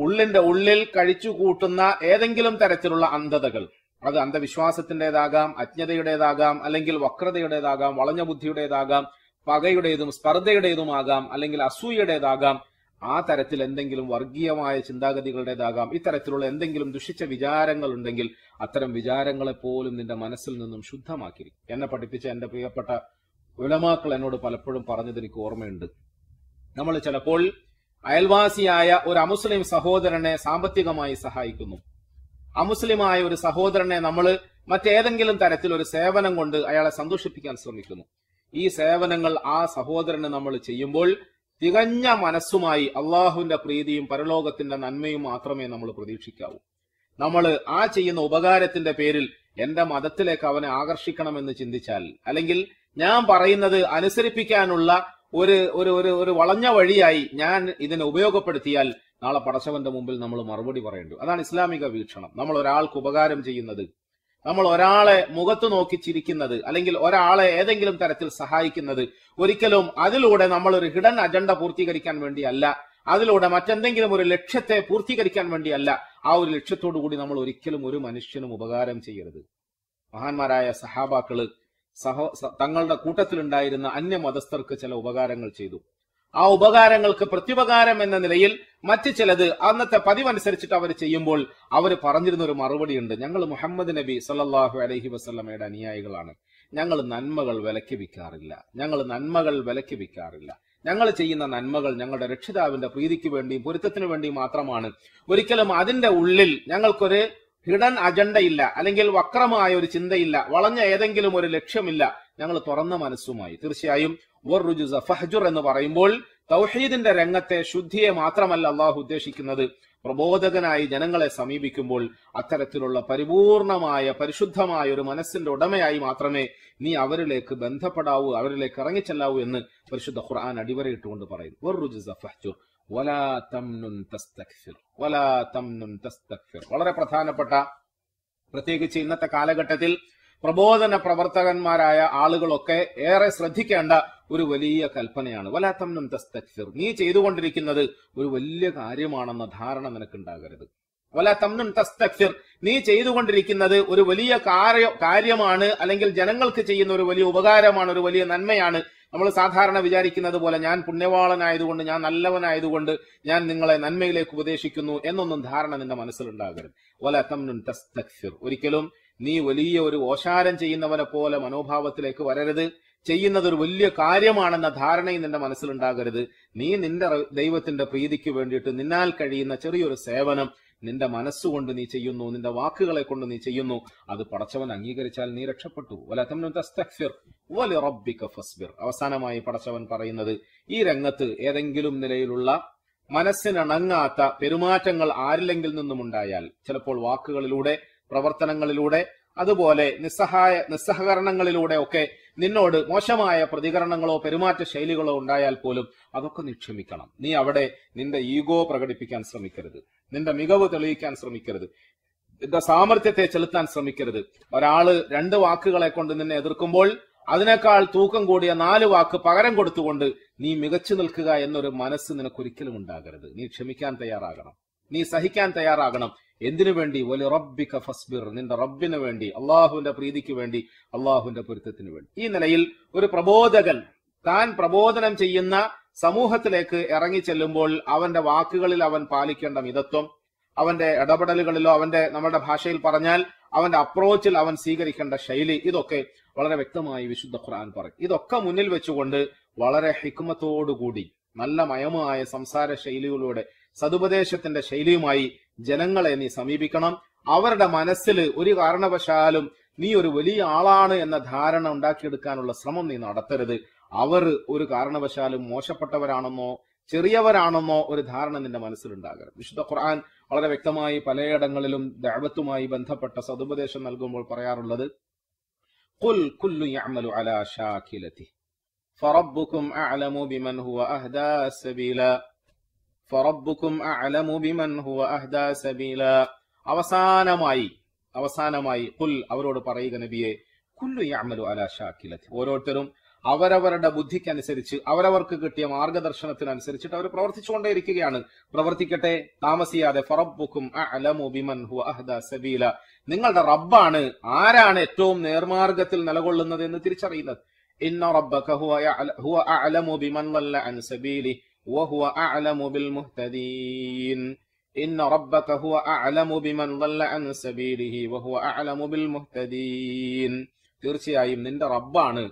ഉള്ളിന്റെ ഉള്ളിൽ കഴിച്ചുകൂട്ടുന്ന ഏതെങ്കിലും തരത്തിലുള്ള അന്ധതകൾ അത് അന്ധവിശ്വാസത്തിൻ്റെതാകാം അജ്ഞതയുടേതാകാം അല്ലെങ്കിൽ വക്രതയുടേതാകാം വളഞ്ഞ ബുദ്ധിയുടേതാകാം പകയുടേതും സ്പർദ്ധയുടേതുമാകാം അല്ലെങ്കിൽ അസൂയയുടേതാകാം ആ തരത്തിൽ എന്തെങ്കിലും വർഗീയമായ ചിന്താഗതികളുടേതാകാം ഇത്തരത്തിലുള്ള എന്തെങ്കിലും ദുഷിച്ച വിചാരങ്ങൾ ഉണ്ടെങ്കിൽ അത്തരം വിചാരങ്ങളെ പോലും നിന്റെ മനസ്സിൽ നിന്നും ശുദ്ധമാക്കിയിരിക്കും എന്നെ പഠിപ്പിച്ച എന്റെ പ്രിയപ്പെട്ട ഉലമാക്കൾ എന്നോട് പലപ്പോഴും പറഞ്ഞത് എനിക്ക് ഓർമ്മയുണ്ട് നമ്മൾ ചിലപ്പോൾ അയൽവാസിയായ ഒരു അമുസ്ലിം സഹോദരനെ സാമ്പത്തികമായി സഹായിക്കുന്നു അമുസ്ലിമായ ഒരു സഹോദരനെ നമ്മൾ മറ്റേതെങ്കിലും തരത്തിൽ ഒരു സേവനം കൊണ്ട് അയാളെ സന്തോഷിപ്പിക്കാൻ ശ്രമിക്കുന്നു ഈ സേവനങ്ങൾ ആ സഹോദരന് നമ്മൾ ചെയ്യുമ്പോൾ തികഞ്ഞ മനസ്സുമായി അള്ളാഹുവിന്റെ പ്രീതിയും പരലോകത്തിന്റെ നന്മയും മാത്രമേ നമ്മൾ പ്രതീക്ഷിക്കാവൂ നമ്മൾ ആ ചെയ്യുന്ന ഉപകാരത്തിന്റെ പേരിൽ എന്റെ മതത്തിലേക്ക് അവനെ ആകർഷിക്കണമെന്ന് ചിന്തിച്ചാൽ അല്ലെങ്കിൽ ഞാൻ പറയുന്നത് അനുസരിപ്പിക്കാനുള്ള ഒരു ഒരു ഒരു ഒരു വളഞ്ഞ വഴിയായി ഞാൻ ഇതിനെ ഉപയോഗപ്പെടുത്തിയാൽ നാളെ പടച്ചവന്റെ മുമ്പിൽ നമ്മൾ മറുപടി പറയേണ്ടു അതാണ് ഇസ്ലാമിക വീക്ഷണം നമ്മൾ ഒരാൾക്ക് ഉപകാരം ചെയ്യുന്നത് നമ്മൾ ഒരാളെ മുഖത്ത് നോക്കി ചിരിക്കുന്നത് അല്ലെങ്കിൽ ഒരാളെ ഏതെങ്കിലും തരത്തിൽ സഹായിക്കുന്നത് ഒരിക്കലും അതിലൂടെ നമ്മൾ ഒരു ഹിഡൻ അജണ്ട പൂർത്തീകരിക്കാൻ വേണ്ടിയല്ല അതിലൂടെ മറ്റെന്തെങ്കിലും ഒരു ലക്ഷ്യത്തെ പൂർത്തീകരിക്കാൻ വേണ്ടിയല്ല ആ ഒരു ലക്ഷ്യത്തോടു കൂടി നമ്മൾ ഒരിക്കലും ഒരു മനുഷ്യനും ഉപകാരം ചെയ്യരുത് മഹാന്മാരായ സഹാബാക്കള് സഹോ തങ്ങളുടെ കൂട്ടത്തിലുണ്ടായിരുന്ന അന്യ മതസ്ഥർക്ക് ചില ഉപകാരങ്ങൾ ചെയ്തു ആ ഉപകാരങ്ങൾക്ക് പ്രത്യുപകാരം എന്ന നിലയിൽ മറ്റു ചിലത് അന്നത്തെ പതിവനുസരിച്ചിട്ട് അവർ ചെയ്യുമ്പോൾ അവർ പറഞ്ഞിരുന്ന ഒരു മറുപടി ഉണ്ട് ഞങ്ങൾ മുഹമ്മദ് നബി സല്ലാഹു അലഹി വസ്ലമയുടെ അനുയായികളാണ് ഞങ്ങൾ നന്മകൾ വിലക്ക് വിൽക്കാറില്ല ഞങ്ങൾ നന്മകൾ വിലക്ക് വിൽക്കാറില്ല ഞങ്ങൾ ചെയ്യുന്ന നന്മകൾ ഞങ്ങളുടെ രക്ഷിതാവിന്റെ പ്രീതിക്ക് വേണ്ടിയും പൊരുത്തത്തിന് വേണ്ടിയും മാത്രമാണ് ഒരിക്കലും അതിന്റെ ഉള്ളിൽ ഞങ്ങൾക്കൊരു ഹിഡൻ അജണ്ടയില്ല അല്ലെങ്കിൽ വക്രമായ ഒരു ചിന്തയില്ല വളഞ്ഞ ഏതെങ്കിലും ഒരു ലക്ഷ്യമില്ല ഞങ്ങൾ തുറന്ന മനസ്സുമായി തീർച്ചയായും ഫഹ്ജുർ എന്ന് പറയുമ്പോൾ തൗഹീദിന്റെ രംഗത്തെ ശുദ്ധിയെ മാത്രമല്ല അള്ളാഹു ഉദ്ദേശിക്കുന്നത് പ്രബോധകനായി ജനങ്ങളെ സമീപിക്കുമ്പോൾ അത്തരത്തിലുള്ള പരിപൂർണമായ പരിശുദ്ധമായ ഒരു മനസ്സിന്റെ ഉടമയായി മാത്രമേ നീ അവരിലേക്ക് ബന്ധപ്പെടാവൂ അവരിലേക്ക് ഇറങ്ങിച്ചെല്ലാവൂ എന്ന് പരിശുദ്ധ ഖുർആൻ അടിവരയിട്ടുകൊണ്ട് പറയുന്നു വലാ തംനുൻ തസ്തക്ഫിർ വലാ തംനുൻ തസ്തക്ഫിർ വളരെ പ്രധാനപ്പെട്ട പ്രത്യേകിച്ച് ഇന്നത്തെ കാലഘട്ടത്തിൽ പ്രബോധന പ്രവർത്തകന്മാരായ ആളുകളൊക്കെ ഏറെ ശ്രദ്ധിക്കേണ്ട ഒരു വലിയ കൽപ്പനയാണ് വലാത്തംനം തസ്തക്ഫിർ നീ ചെയ്തുകൊണ്ടിരിക്കുന്നത് ഒരു വലിയ കാര്യമാണെന്ന ധാരണ നിനക്കുണ്ടാകരുത് വലാത്തംനം തസ്തക്ഫിർ നീ ചെയ്തുകൊണ്ടിരിക്കുന്നത് ഒരു വലിയ കാര്യമാണ് അല്ലെങ്കിൽ ജനങ്ങൾക്ക് ചെയ്യുന്ന ഒരു വലിയ ഉപകാരമാണ് ഒരു വലിയ നന്മയാണ് നമ്മൾ സാധാരണ വിചാരിക്കുന്നത് പോലെ ഞാൻ പുണ്യവാളനായതുകൊണ്ട് ഞാൻ നല്ലവനായതുകൊണ്ട് ഞാൻ നിങ്ങളെ നന്മയിലേക്ക് ഉപദേശിക്കുന്നു എന്നൊന്നും ധാരണ നിന്റെ മനസ്സിലുണ്ടാകരുത് വല തമ്നുൻ തസ്തക്ഫിർ ഒരിക്കലും നീ വലിയ ഒരു ഓശാരം ചെയ്യുന്നവനെ പോലെ മനോഭാവത്തിലേക്ക് വരരുത് ചെയ്യുന്നത് ഒരു വലിയ കാര്യമാണെന്ന ധാരണയും നിന്റെ മനസ്സിലുണ്ടാകരുത് നീ നിന്റെ ദൈവത്തിന്റെ പ്രീതിക്ക് വേണ്ടിയിട്ട് നിന്നാൽ കഴിയുന്ന ചെറിയൊരു സേവനം നിന്റെ മനസ്സുകൊണ്ട് നീ ചെയ്യുന്നു നിന്റെ വാക്കുകളെ കൊണ്ട് നീ ചെയ്യുന്നു അത് പടച്ചവൻ അംഗീകരിച്ചാൽ നീ രക്ഷപ്പെട്ടു അവസാനമായി പടച്ചവൻ പറയുന്നത് ഈ രംഗത്ത് ഏതെങ്കിലും നിലയിലുള്ള മനസ്സിനണങ്ങാത്ത പെരുമാറ്റങ്ങൾ ആരില്ലെങ്കിൽ ഉണ്ടായാൽ ചിലപ്പോൾ വാക്കുകളിലൂടെ പ്രവർത്തനങ്ങളിലൂടെ അതുപോലെ നിസ്സഹായ നിസ്സഹകരണങ്ങളിലൂടെ ഒക്കെ നിന്നോട് മോശമായ പ്രതികരണങ്ങളോ പെരുമാറ്റ ശൈലികളോ ഉണ്ടായാൽ പോലും അതൊക്കെ നീ ക്ഷമിക്കണം നീ അവിടെ നിന്റെ ഈഗോ പ്രകടിപ്പിക്കാൻ ശ്രമിക്കരുത് നിന്റെ മികവ് തെളിയിക്കാൻ ശ്രമിക്കരുത് നിന്റെ സാമർഥ്യത്തെ ചെലുത്താൻ ശ്രമിക്കരുത് ഒരാള് രണ്ട് വാക്കുകളെ കൊണ്ട് നിന്നെ എതിർക്കുമ്പോൾ അതിനേക്കാൾ തൂക്കം കൂടിയ നാല് വാക്ക് പകരം കൊടുത്തുകൊണ്ട് നീ മികച്ചു നിൽക്കുക എന്നൊരു മനസ്സ് നിനക്കൊരിക്കലും ഉണ്ടാകരുത് നീ ക്ഷമിക്കാൻ തയ്യാറാകണം നീ സഹിക്കാൻ തയ്യാറാകണം എന്തിനു വേണ്ടി വലി റബ്ബി ഫസ്ബിർ നിന്റെ റബ്ബിന് വേണ്ടി അള്ളാഹുവിന്റെ പ്രീതിക്ക് വേണ്ടി അള്ളാഹുവിന്റെ പൊരുത്തത്തിന് വേണ്ടി ഈ നിലയിൽ ഒരു പ്രബോധകൻ താൻ പ്രബോധനം ചെയ്യുന്ന സമൂഹത്തിലേക്ക് ഇറങ്ങി ചെല്ലുമ്പോൾ അവന്റെ വാക്കുകളിൽ അവൻ പാലിക്കേണ്ട മിതത്വം അവന്റെ ഇടപെടലുകളിലോ അവന്റെ നമ്മുടെ ഭാഷയിൽ പറഞ്ഞാൽ അവന്റെ അപ്രോച്ചിൽ അവൻ സ്വീകരിക്കേണ്ട ശൈലി ഇതൊക്കെ വളരെ വ്യക്തമായി വിശുദ്ധ ഖുർആൻ പറയും ഇതൊക്കെ മുന്നിൽ വെച്ചുകൊണ്ട് വളരെ ഹിക്മത്തോടുകൂടി നല്ല മയമായ സംസാര ശൈലികളിലൂടെ സതുപദേശത്തിന്റെ ശൈലിയുമായി ജനങ്ങളെ നീ സമീപിക്കണം അവരുടെ മനസ്സിൽ ഒരു കാരണവശാലും നീ ഒരു വലിയ ആളാണ് എന്ന ധാരണ ഉണ്ടാക്കിയെടുക്കാനുള്ള ശ്രമം നീ നടത്തരുത് അവർ ഒരു കാരണവശാലും മോശപ്പെട്ടവരാണെന്നോ ചെറിയവരാണെന്നോ ഒരു ധാരണ നിന്റെ മനസ്സിലുണ്ടാകരുത് വിശുദ്ധ ഖുർആൻ വളരെ വ്യക്തമായി പലയിടങ്ങളിലും ദഴവത്തുമായി ബന്ധപ്പെട്ട സതുപദേശം നൽകുമ്പോൾ പറയാറുള്ളത് قل كل يعمل على شاكلته فربكم أعلم ഫറബുക്കും അലമു ബിമൻ ഹുവ അഹ്ദാ സബീല അവസാനമായി അവസാനമായി കുൽ അവരോട് പറയുക നബിയെ കുല്ലു യാമലു അല ഷാക്കിലത്തി ഓരോരുത്തരും അവരവരുടെ ബുദ്ധിക്കനുസരിച്ച് അവരവർക്ക് കിട്ടിയ മാർഗദർശനത്തിനനുസരിച്ചിട്ട് അവർ പ്രവർത്തിച്ചുകൊണ്ടേയിരിക്കുകയാണ് പ്രവർത്തിക്കട്ടെ താമസിയാതെ ഫറബുക്കും അലമു ബിമൻ ഹു അഹ്ദ സബീല നിങ്ങളുടെ റബ്ബാണ് ആരാണ് ഏറ്റവും നേർമാർഗത്തിൽ നിലകൊള്ളുന്നത് എന്ന് തിരിച്ചറിയുന്നത് ഇന്ന റബ്ബക ഹുവ അലമു ബിമൻ വല്ല അൻ സബീലി وهو أعلم بالمهتدين إن ربك هو أعلم بمن ضل عن سبيله وهو أعلم بالمهتدين തീർച്ചയായും നിന്റെ റബ്ബാണ്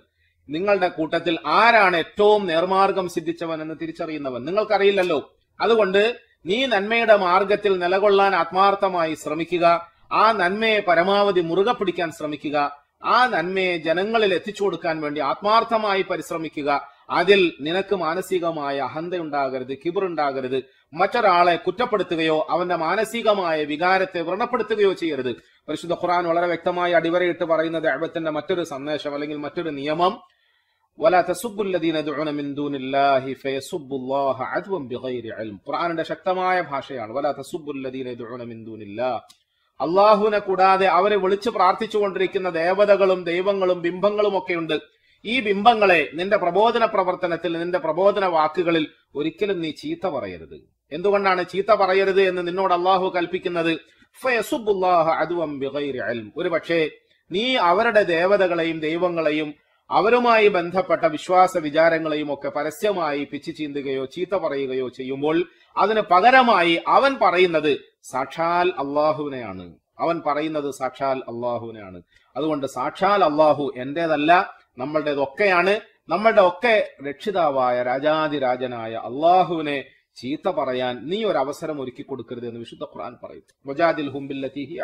നിങ്ങളുടെ കൂട്ടത്തിൽ ആരാണ് ഏറ്റവും നേർമാർഗം സിദ്ധിച്ചവൻ എന്ന് തിരിച്ചറിയുന്നവൻ നിങ്ങൾക്കറിയില്ലല്ലോ അതുകൊണ്ട് നീ നന്മയുടെ മാർഗത്തിൽ നിലകൊള്ളാൻ ആത്മാർത്ഥമായി ശ്രമിക്കുക ആ നന്മയെ പരമാവധി മുറുകെ പിടിക്കാൻ ശ്രമിക്കുക ആ നന്മയെ ജനങ്ങളിൽ എത്തിച്ചു കൊടുക്കാൻ വേണ്ടി ആത്മാർത്ഥമായി പരിശ്രമിക്കുക അതിൽ നിനക്ക് മാനസികമായ അഹന്ത ഉണ്ടാകരുത് കിബുറുണ്ടാകരുത് മറ്റൊരാളെ കുറ്റപ്പെടുത്തുകയോ അവന്റെ മാനസികമായ വികാരത്തെ വ്രണപ്പെടുത്തുകയോ ചെയ്യരുത് പരിശുദ്ധ ഖുർആൻ വളരെ വ്യക്തമായി അടിവരയിട്ട് പറയുന്നത് ദൈവത്തിന്റെ മറ്റൊരു സന്ദേശം അല്ലെങ്കിൽ മറ്റൊരു നിയമം ഖുർആാനിന്റെ ശക്തമായ ഭാഷയാണ് അള്ളാഹുവിനെ കൂടാതെ അവരെ വിളിച്ചു പ്രാർത്ഥിച്ചുകൊണ്ടിരിക്കുന്ന ദേവതകളും ദൈവങ്ങളും ബിംബങ്ങളും ഒക്കെ ഉണ്ട് ഈ ബിംബങ്ങളെ നിന്റെ പ്രബോധന പ്രവർത്തനത്തിൽ നിന്റെ പ്രബോധന വാക്കുകളിൽ ഒരിക്കലും നീ ചീത്ത പറയരുത് എന്തുകൊണ്ടാണ് ചീത്ത പറയരുത് എന്ന് നിന്നോട് അള്ളാഹു കൽപ്പിക്കുന്നത് ഒരു പക്ഷേ നീ അവരുടെ ദേവതകളെയും ദൈവങ്ങളെയും അവരുമായി ബന്ധപ്പെട്ട വിശ്വാസ വിചാരങ്ങളെയും ഒക്കെ പരസ്യമായി പിച്ചു ചീന്തുകയോ ചീത്ത പറയുകയോ ചെയ്യുമ്പോൾ അതിന് പകരമായി അവൻ പറയുന്നത് സാക്ഷാൽ അള്ളാഹുവിനെയാണ് അവൻ പറയുന്നത് സാക്ഷാൽ അള്ളാഹുവിനെയാണ് അതുകൊണ്ട് സാക്ഷാൽ അള്ളാഹു എന്റേതല്ല നമ്മളുടേതൊക്കെയാണ് നമ്മളുടെ ഒക്കെ രക്ഷിതാവായ രാജാതിരാജനായ അള്ളാഹുവിനെ ചീത്ത പറയാൻ നീ ഒരു അവസരം ഒരുക്കി കൊടുക്കരുത് എന്ന് വിശുദ്ധ ഖുർആൻ പറയുന്നു വജാദിൽ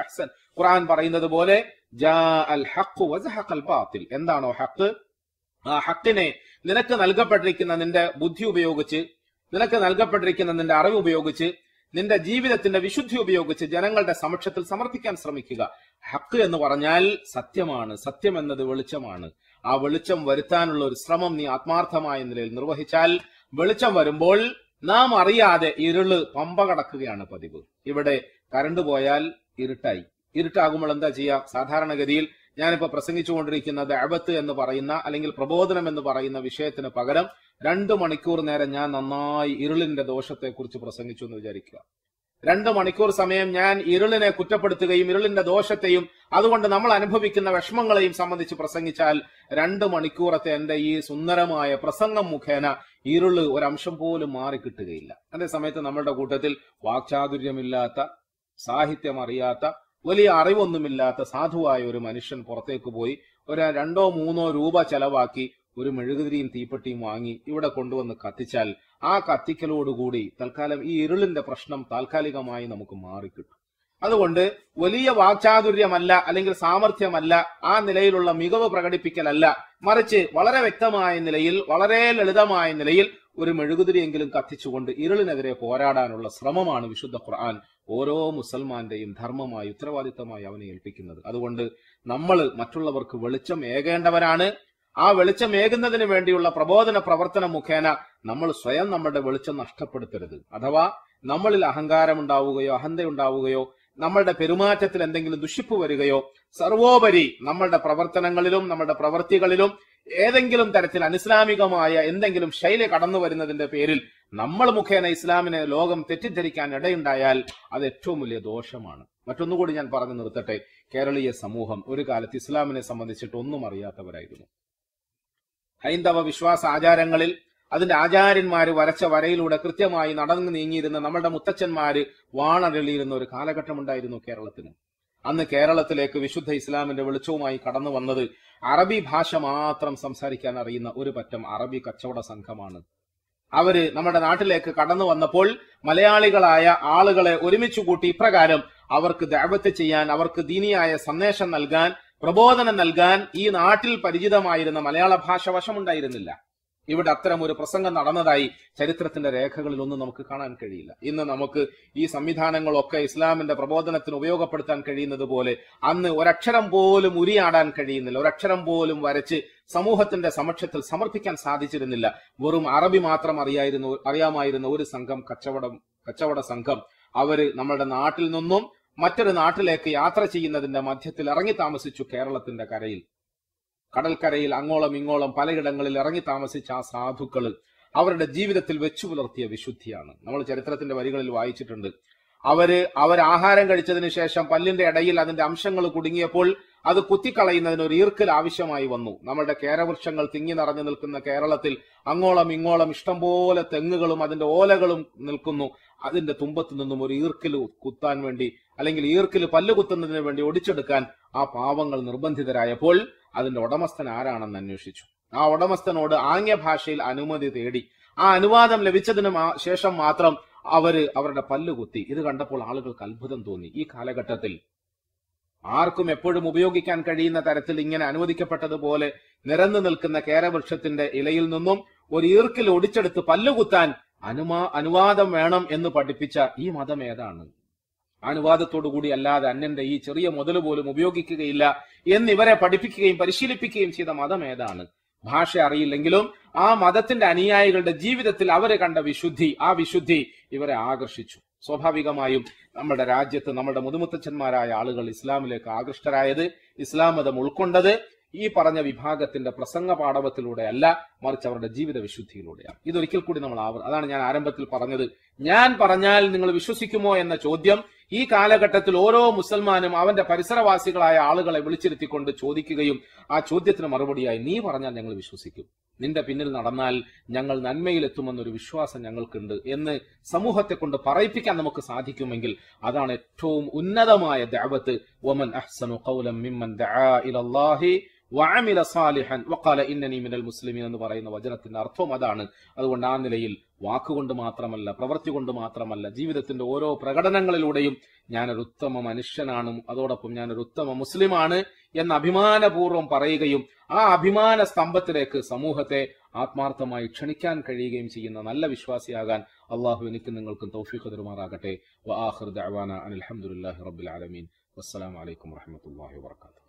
അഹ്സൻ ഖുർആൻ പറയുന്നത് പോലെ ജാ അൽ ഹഖ് എന്താണോ ഹഖ് ആ ഹക്കിനെ നിനക്ക് നൽകപ്പെട്ടിരിക്കുന്ന നിന്റെ ബുദ്ധി ഉപയോഗിച്ച് നിനക്ക് നൽകപ്പെട്ടിരിക്കുന്ന നിന്റെ അറിവ് ഉപയോഗിച്ച് നിന്റെ ജീവിതത്തിന്റെ വിശുദ്ധി ഉപയോഗിച്ച് ജനങ്ങളുടെ സമക്ഷത്തിൽ സമർപ്പിക്കാൻ ശ്രമിക്കുക ഹക്ക് എന്ന് പറഞ്ഞാൽ സത്യമാണ് സത്യം എന്നത് വെളിച്ചമാണ് ആ വെളിച്ചം വരുത്താനുള്ള ഒരു ശ്രമം നീ ആത്മാർത്ഥമായ നിലയിൽ നിർവഹിച്ചാൽ വെളിച്ചം വരുമ്പോൾ നാം അറിയാതെ ഇരുള് പമ്പ കടക്കുകയാണ് പതിവ് ഇവിടെ കറണ്ട് പോയാൽ ഇരുട്ടായി ഇരുട്ടാകുമ്പോൾ എന്താ ചെയ്യാം സാധാരണഗതിയിൽ ഞാനിപ്പോ പ്രസംഗിച്ചുകൊണ്ടിരിക്കുന്ന ദേവത്ത് എന്ന് പറയുന്ന അല്ലെങ്കിൽ പ്രബോധനം എന്ന് പറയുന്ന വിഷയത്തിന് പകരം രണ്ടു മണിക്കൂർ നേരം ഞാൻ നന്നായി ഇരുളിന്റെ ദോഷത്തെക്കുറിച്ച് പ്രസംഗിച്ചു എന്ന് വിചാരിക്കുക രണ്ട് മണിക്കൂർ സമയം ഞാൻ ഇരുളിനെ കുറ്റപ്പെടുത്തുകയും ഇരുളിന്റെ ദോഷത്തെയും അതുകൊണ്ട് നമ്മൾ അനുഭവിക്കുന്ന വിഷമങ്ങളെയും സംബന്ധിച്ച് പ്രസംഗിച്ചാൽ രണ്ട് മണിക്കൂറത്തെ എന്റെ ഈ സുന്ദരമായ പ്രസംഗം മുഖേന ഇരുള് ഒരംശം പോലും മാറിക്കിട്ടുകയില്ല അതേ സമയത്ത് നമ്മളുടെ കൂട്ടത്തിൽ വാക്ചാതുര്യമില്ലാത്ത സാഹിത്യം അറിയാത്ത വലിയ അറിവൊന്നുമില്ലാത്ത സാധുവായ ഒരു മനുഷ്യൻ പുറത്തേക്ക് പോയി ഒരു രണ്ടോ മൂന്നോ രൂപ ചെലവാക്കി ഒരു മെഴുകുതിരിയും തീപ്പെട്ടിയും വാങ്ങി ഇവിടെ കൊണ്ടുവന്ന് കത്തിച്ചാൽ ആ കത്തിക്കലോടുകൂടി തൽക്കാലം ഈ ഇരുളിന്റെ പ്രശ്നം താൽക്കാലികമായി നമുക്ക് മാറിക്കിട്ടും അതുകൊണ്ട് വലിയ വാക്ചാതുര്യമല്ല അല്ലെങ്കിൽ സാമർഥ്യമല്ല ആ നിലയിലുള്ള മികവ് പ്രകടിപ്പിക്കലല്ല മറിച്ച് വളരെ വ്യക്തമായ നിലയിൽ വളരെ ലളിതമായ നിലയിൽ ഒരു മെഴുകുതിരിയെങ്കിലും കത്തിച്ചുകൊണ്ട് ഇരുളിനെതിരെ പോരാടാനുള്ള ശ്രമമാണ് വിശുദ്ധ ഖുർആൻ ഓരോ മുസൽമാന്റെയും ധർമ്മമായി ഉത്തരവാദിത്തമായി അവനെ ഏൽപ്പിക്കുന്നത് അതുകൊണ്ട് നമ്മൾ മറ്റുള്ളവർക്ക് വെളിച്ചം ഏകേണ്ടവരാണ് ആ വെളിച്ചമേകുന്നതിന് വേണ്ടിയുള്ള പ്രബോധന പ്രവർത്തനം മുഖേന നമ്മൾ സ്വയം നമ്മുടെ വെളിച്ചം നഷ്ടപ്പെടുത്തരുത് അഥവാ നമ്മളിൽ അഹങ്കാരം ഉണ്ടാവുകയോ അഹന്ത ഉണ്ടാവുകയോ നമ്മളുടെ പെരുമാറ്റത്തിൽ എന്തെങ്കിലും ദുഷിപ്പ് വരികയോ സർവോപരി നമ്മളുടെ പ്രവർത്തനങ്ങളിലും നമ്മുടെ പ്രവൃത്തികളിലും ഏതെങ്കിലും തരത്തിൽ അനിസ്ലാമികമായ എന്തെങ്കിലും ശൈലി കടന്നു വരുന്നതിന്റെ പേരിൽ നമ്മൾ മുഖേന ഇസ്ലാമിനെ ലോകം തെറ്റിദ്ധരിക്കാൻ ഇടയുണ്ടായാൽ അത് ഏറ്റവും വലിയ ദോഷമാണ് മറ്റൊന്നുകൂടി ഞാൻ പറഞ്ഞു നിർത്തട്ടെ കേരളീയ സമൂഹം ഒരു കാലത്ത് ഇസ്ലാമിനെ സംബന്ധിച്ചിട്ട് ഒന്നും അറിയാത്തവരായിരുന്നു ഹൈന്ദവ വിശ്വാസ ആചാരങ്ങളിൽ അതിന്റെ ആചാര്യന്മാര് വരച്ച വരയിലൂടെ കൃത്യമായി നടന്നു നീങ്ങിയിരുന്ന നമ്മുടെ മുത്തച്ഛന്മാര് വാണരളിയിരുന്ന ഒരു കാലഘട്ടമുണ്ടായിരുന്നു കേരളത്തിന് അന്ന് കേരളത്തിലേക്ക് വിശുദ്ധ ഇസ്ലാമിന്റെ വെളിച്ചവുമായി കടന്നു വന്നത് അറബി ഭാഷ മാത്രം സംസാരിക്കാൻ അറിയുന്ന ഒരു പറ്റം അറബി കച്ചവട സംഘമാണ് അവര് നമ്മുടെ നാട്ടിലേക്ക് കടന്നു വന്നപ്പോൾ മലയാളികളായ ആളുകളെ ഒരുമിച്ച് കൂട്ടി ഇപ്രകാരം അവർക്ക് ദേവത്ത് ചെയ്യാൻ അവർക്ക് ദീനിയായ സന്ദേശം നൽകാൻ പ്രബോധനം നൽകാൻ ഈ നാട്ടിൽ പരിചിതമായിരുന്ന മലയാള ഭാഷ വശമുണ്ടായിരുന്നില്ല ഇവിടെ അത്തരം ഒരു പ്രസംഗം നടന്നതായി ചരിത്രത്തിന്റെ രേഖകളിൽ ഒന്നും നമുക്ക് കാണാൻ കഴിയില്ല ഇന്ന് നമുക്ക് ഈ സംവിധാനങ്ങളൊക്കെ ഇസ്ലാമിന്റെ പ്രബോധനത്തിന് ഉപയോഗപ്പെടുത്താൻ കഴിയുന്നത് പോലെ അന്ന് ഒരക്ഷരം പോലും ഉരിയാടാൻ കഴിയുന്നില്ല ഒരക്ഷരം പോലും വരച്ച് സമൂഹത്തിന്റെ സമക്ഷത്തിൽ സമർപ്പിക്കാൻ സാധിച്ചിരുന്നില്ല വെറും അറബി മാത്രം അറിയായിരുന്നു അറിയാമായിരുന്ന ഒരു സംഘം കച്ചവടം കച്ചവട സംഘം അവര് നമ്മളുടെ നാട്ടിൽ നിന്നും മറ്റൊരു നാട്ടിലേക്ക് യാത്ര ചെയ്യുന്നതിന്റെ മധ്യത്തിൽ ഇറങ്ങി താമസിച്ചു കേരളത്തിന്റെ കരയിൽ കടൽക്കരയിൽ അങ്ങോളം ഇങ്ങോളം പലയിടങ്ങളിൽ ഇറങ്ങി താമസിച്ച ആ സാധുക്കൾ അവരുടെ ജീവിതത്തിൽ വെച്ചു പുലർത്തിയ വിശുദ്ധിയാണ് നമ്മൾ ചരിത്രത്തിന്റെ വരികളിൽ വായിച്ചിട്ടുണ്ട് അവര് അവർ ആഹാരം കഴിച്ചതിന് ശേഷം പല്ലിന്റെ ഇടയിൽ അതിന്റെ അംശങ്ങൾ കുടുങ്ങിയപ്പോൾ അത് കുത്തിക്കളയുന്നതിന് ഒരു ഈർക്കൽ ആവശ്യമായി വന്നു നമ്മളുടെ കേരവൃക്ഷങ്ങൾ തിങ്ങി നിറഞ്ഞു നിൽക്കുന്ന കേരളത്തിൽ അങ്ങോളം ഇങ്ങോളം ഇഷ്ടംപോലെ തെങ്ങുകളും അതിന്റെ ഓലകളും നിൽക്കുന്നു അതിന്റെ തുമ്പത്ത് നിന്നും ഒരു ഈർക്കൽ കുത്താൻ വേണ്ടി അല്ലെങ്കിൽ ഈർക്കൽ പല്ല് കുത്തുന്നതിന് വേണ്ടി ഒടിച്ചെടുക്കാൻ ആ പാവങ്ങൾ നിർബന്ധിതരായപ്പോൾ അതിന്റെ ഉടമസ്ഥൻ ആരാണെന്ന് അന്വേഷിച്ചു ആ ഉടമസ്ഥനോട് ആംഗ്യ ഭാഷയിൽ അനുമതി തേടി ആ അനുവാദം ലഭിച്ചതിന് ശേഷം മാത്രം അവര് അവരുടെ പല്ലുകുത്തി കുത്തി ഇത് കണ്ടപ്പോൾ ആളുകൾക്ക് അത്ഭുതം തോന്നി ഈ കാലഘട്ടത്തിൽ ആർക്കും എപ്പോഴും ഉപയോഗിക്കാൻ കഴിയുന്ന തരത്തിൽ ഇങ്ങനെ അനുവദിക്കപ്പെട്ടതുപോലെ നിരന്നു നിൽക്കുന്ന കേരവൃക്ഷത്തിന്റെ ഇലയിൽ നിന്നും ഒരു ഈർക്കിൽ ഒടിച്ചെടുത്ത് പല്ലുകുത്താൻ അനുമാ അനുവാദം വേണം എന്ന് പഠിപ്പിച്ച ഈ മതം ഏതാണ് അനുവാദത്തോടുകൂടി അല്ലാതെ അന്യന്റെ ഈ ചെറിയ മുതൽ പോലും ഉപയോഗിക്കുകയില്ല എന്നിവരെ പഠിപ്പിക്കുകയും പരിശീലിപ്പിക്കുകയും ചെയ്ത മതം ഏതാണ് ഭാഷ അറിയില്ലെങ്കിലും ആ മതത്തിന്റെ അനുയായികളുടെ ജീവിതത്തിൽ അവരെ കണ്ട വിശുദ്ധി ആ വിശുദ്ധി ഇവരെ ആകർഷിച്ചു സ്വാഭാവികമായും നമ്മുടെ രാജ്യത്ത് നമ്മുടെ മുതുമുത്തച്ഛന്മാരായ ആളുകൾ ഇസ്ലാമിലേക്ക് ആകൃഷ്ടരായത് ഇസ്ലാം മതം ഉൾക്കൊണ്ടത് ഈ പറഞ്ഞ വിഭാഗത്തിന്റെ പ്രസംഗ പാഠവത്തിലൂടെ അല്ല മറിച്ച് അവരുടെ ജീവിത വിശുദ്ധിയിലൂടെയാണ് ഇതൊരിക്കൽ കൂടി നമ്മൾ ആവർ അതാണ് ഞാൻ ആരംഭത്തിൽ പറഞ്ഞത് ഞാൻ പറഞ്ഞാൽ നിങ്ങൾ വിശ്വസിക്കുമോ എന്ന ചോദ്യം ഈ കാലഘട്ടത്തിൽ ഓരോ മുസൽമാനും അവന്റെ പരിസരവാസികളായ ആളുകളെ വിളിച്ചിരുത്തിക്കൊണ്ട് ചോദിക്കുകയും ആ ചോദ്യത്തിന് മറുപടിയായി നീ പറഞ്ഞാൽ ഞങ്ങൾ വിശ്വസിക്കും നിന്റെ പിന്നിൽ നടന്നാൽ ഞങ്ങൾ നന്മയിലെത്തുമെന്നൊരു വിശ്വാസം ഞങ്ങൾക്കുണ്ട് എന്ന് സമൂഹത്തെ കൊണ്ട് പറയിപ്പിക്കാൻ നമുക്ക് സാധിക്കുമെങ്കിൽ അതാണ് ഏറ്റവും ഉന്നതമായ ദഅവത്ത് വമൻ അഹ്സനു ഖൗലം മിമ്മൻ ദഅ ഇലല്ലാഹി വഅമില സാലിഹൻ വഖാല ഇന്നനി മിനൽ മുസ്ലിമീൻ എന്ന് പറയുന്ന വചനത്തിന്റെ അർത്ഥം അതാണ് അതുകൊണ്ട് ആ നിലയിൽ വാക്കുകൊണ്ട് മാത്രമല്ല പ്രവൃത്തി കൊണ്ട് മാത്രമല്ല ജീവിതത്തിന്റെ ഓരോ പ്രകടനങ്ങളിലൂടെയും ഞാനൊരു ഉത്തമ മനുഷ്യനാണ് അതോടൊപ്പം ഞാനൊരു ഉത്തമ മുസ്ലിമാണ് എന്ന് അഭിമാനപൂർവ്വം പറയുകയും ആ അഭിമാന സ്തംഭത്തിലേക്ക് സമൂഹത്തെ ആത്മാർത്ഥമായി ക്ഷണിക്കാൻ കഴിയുകയും ചെയ്യുന്ന നല്ല വിശ്വാസിയാകാൻ അള്ളാഹു എനിക്ക് നിങ്ങൾക്കും തൗഫീഖ് തരുമാറാകട്ടെ അലഹമുല്ലാഹി റബുലമീൻ ആലമീൻ വസ്സലാമലൈക്കും വാഹമത്തല്ലാഹി വാത്തു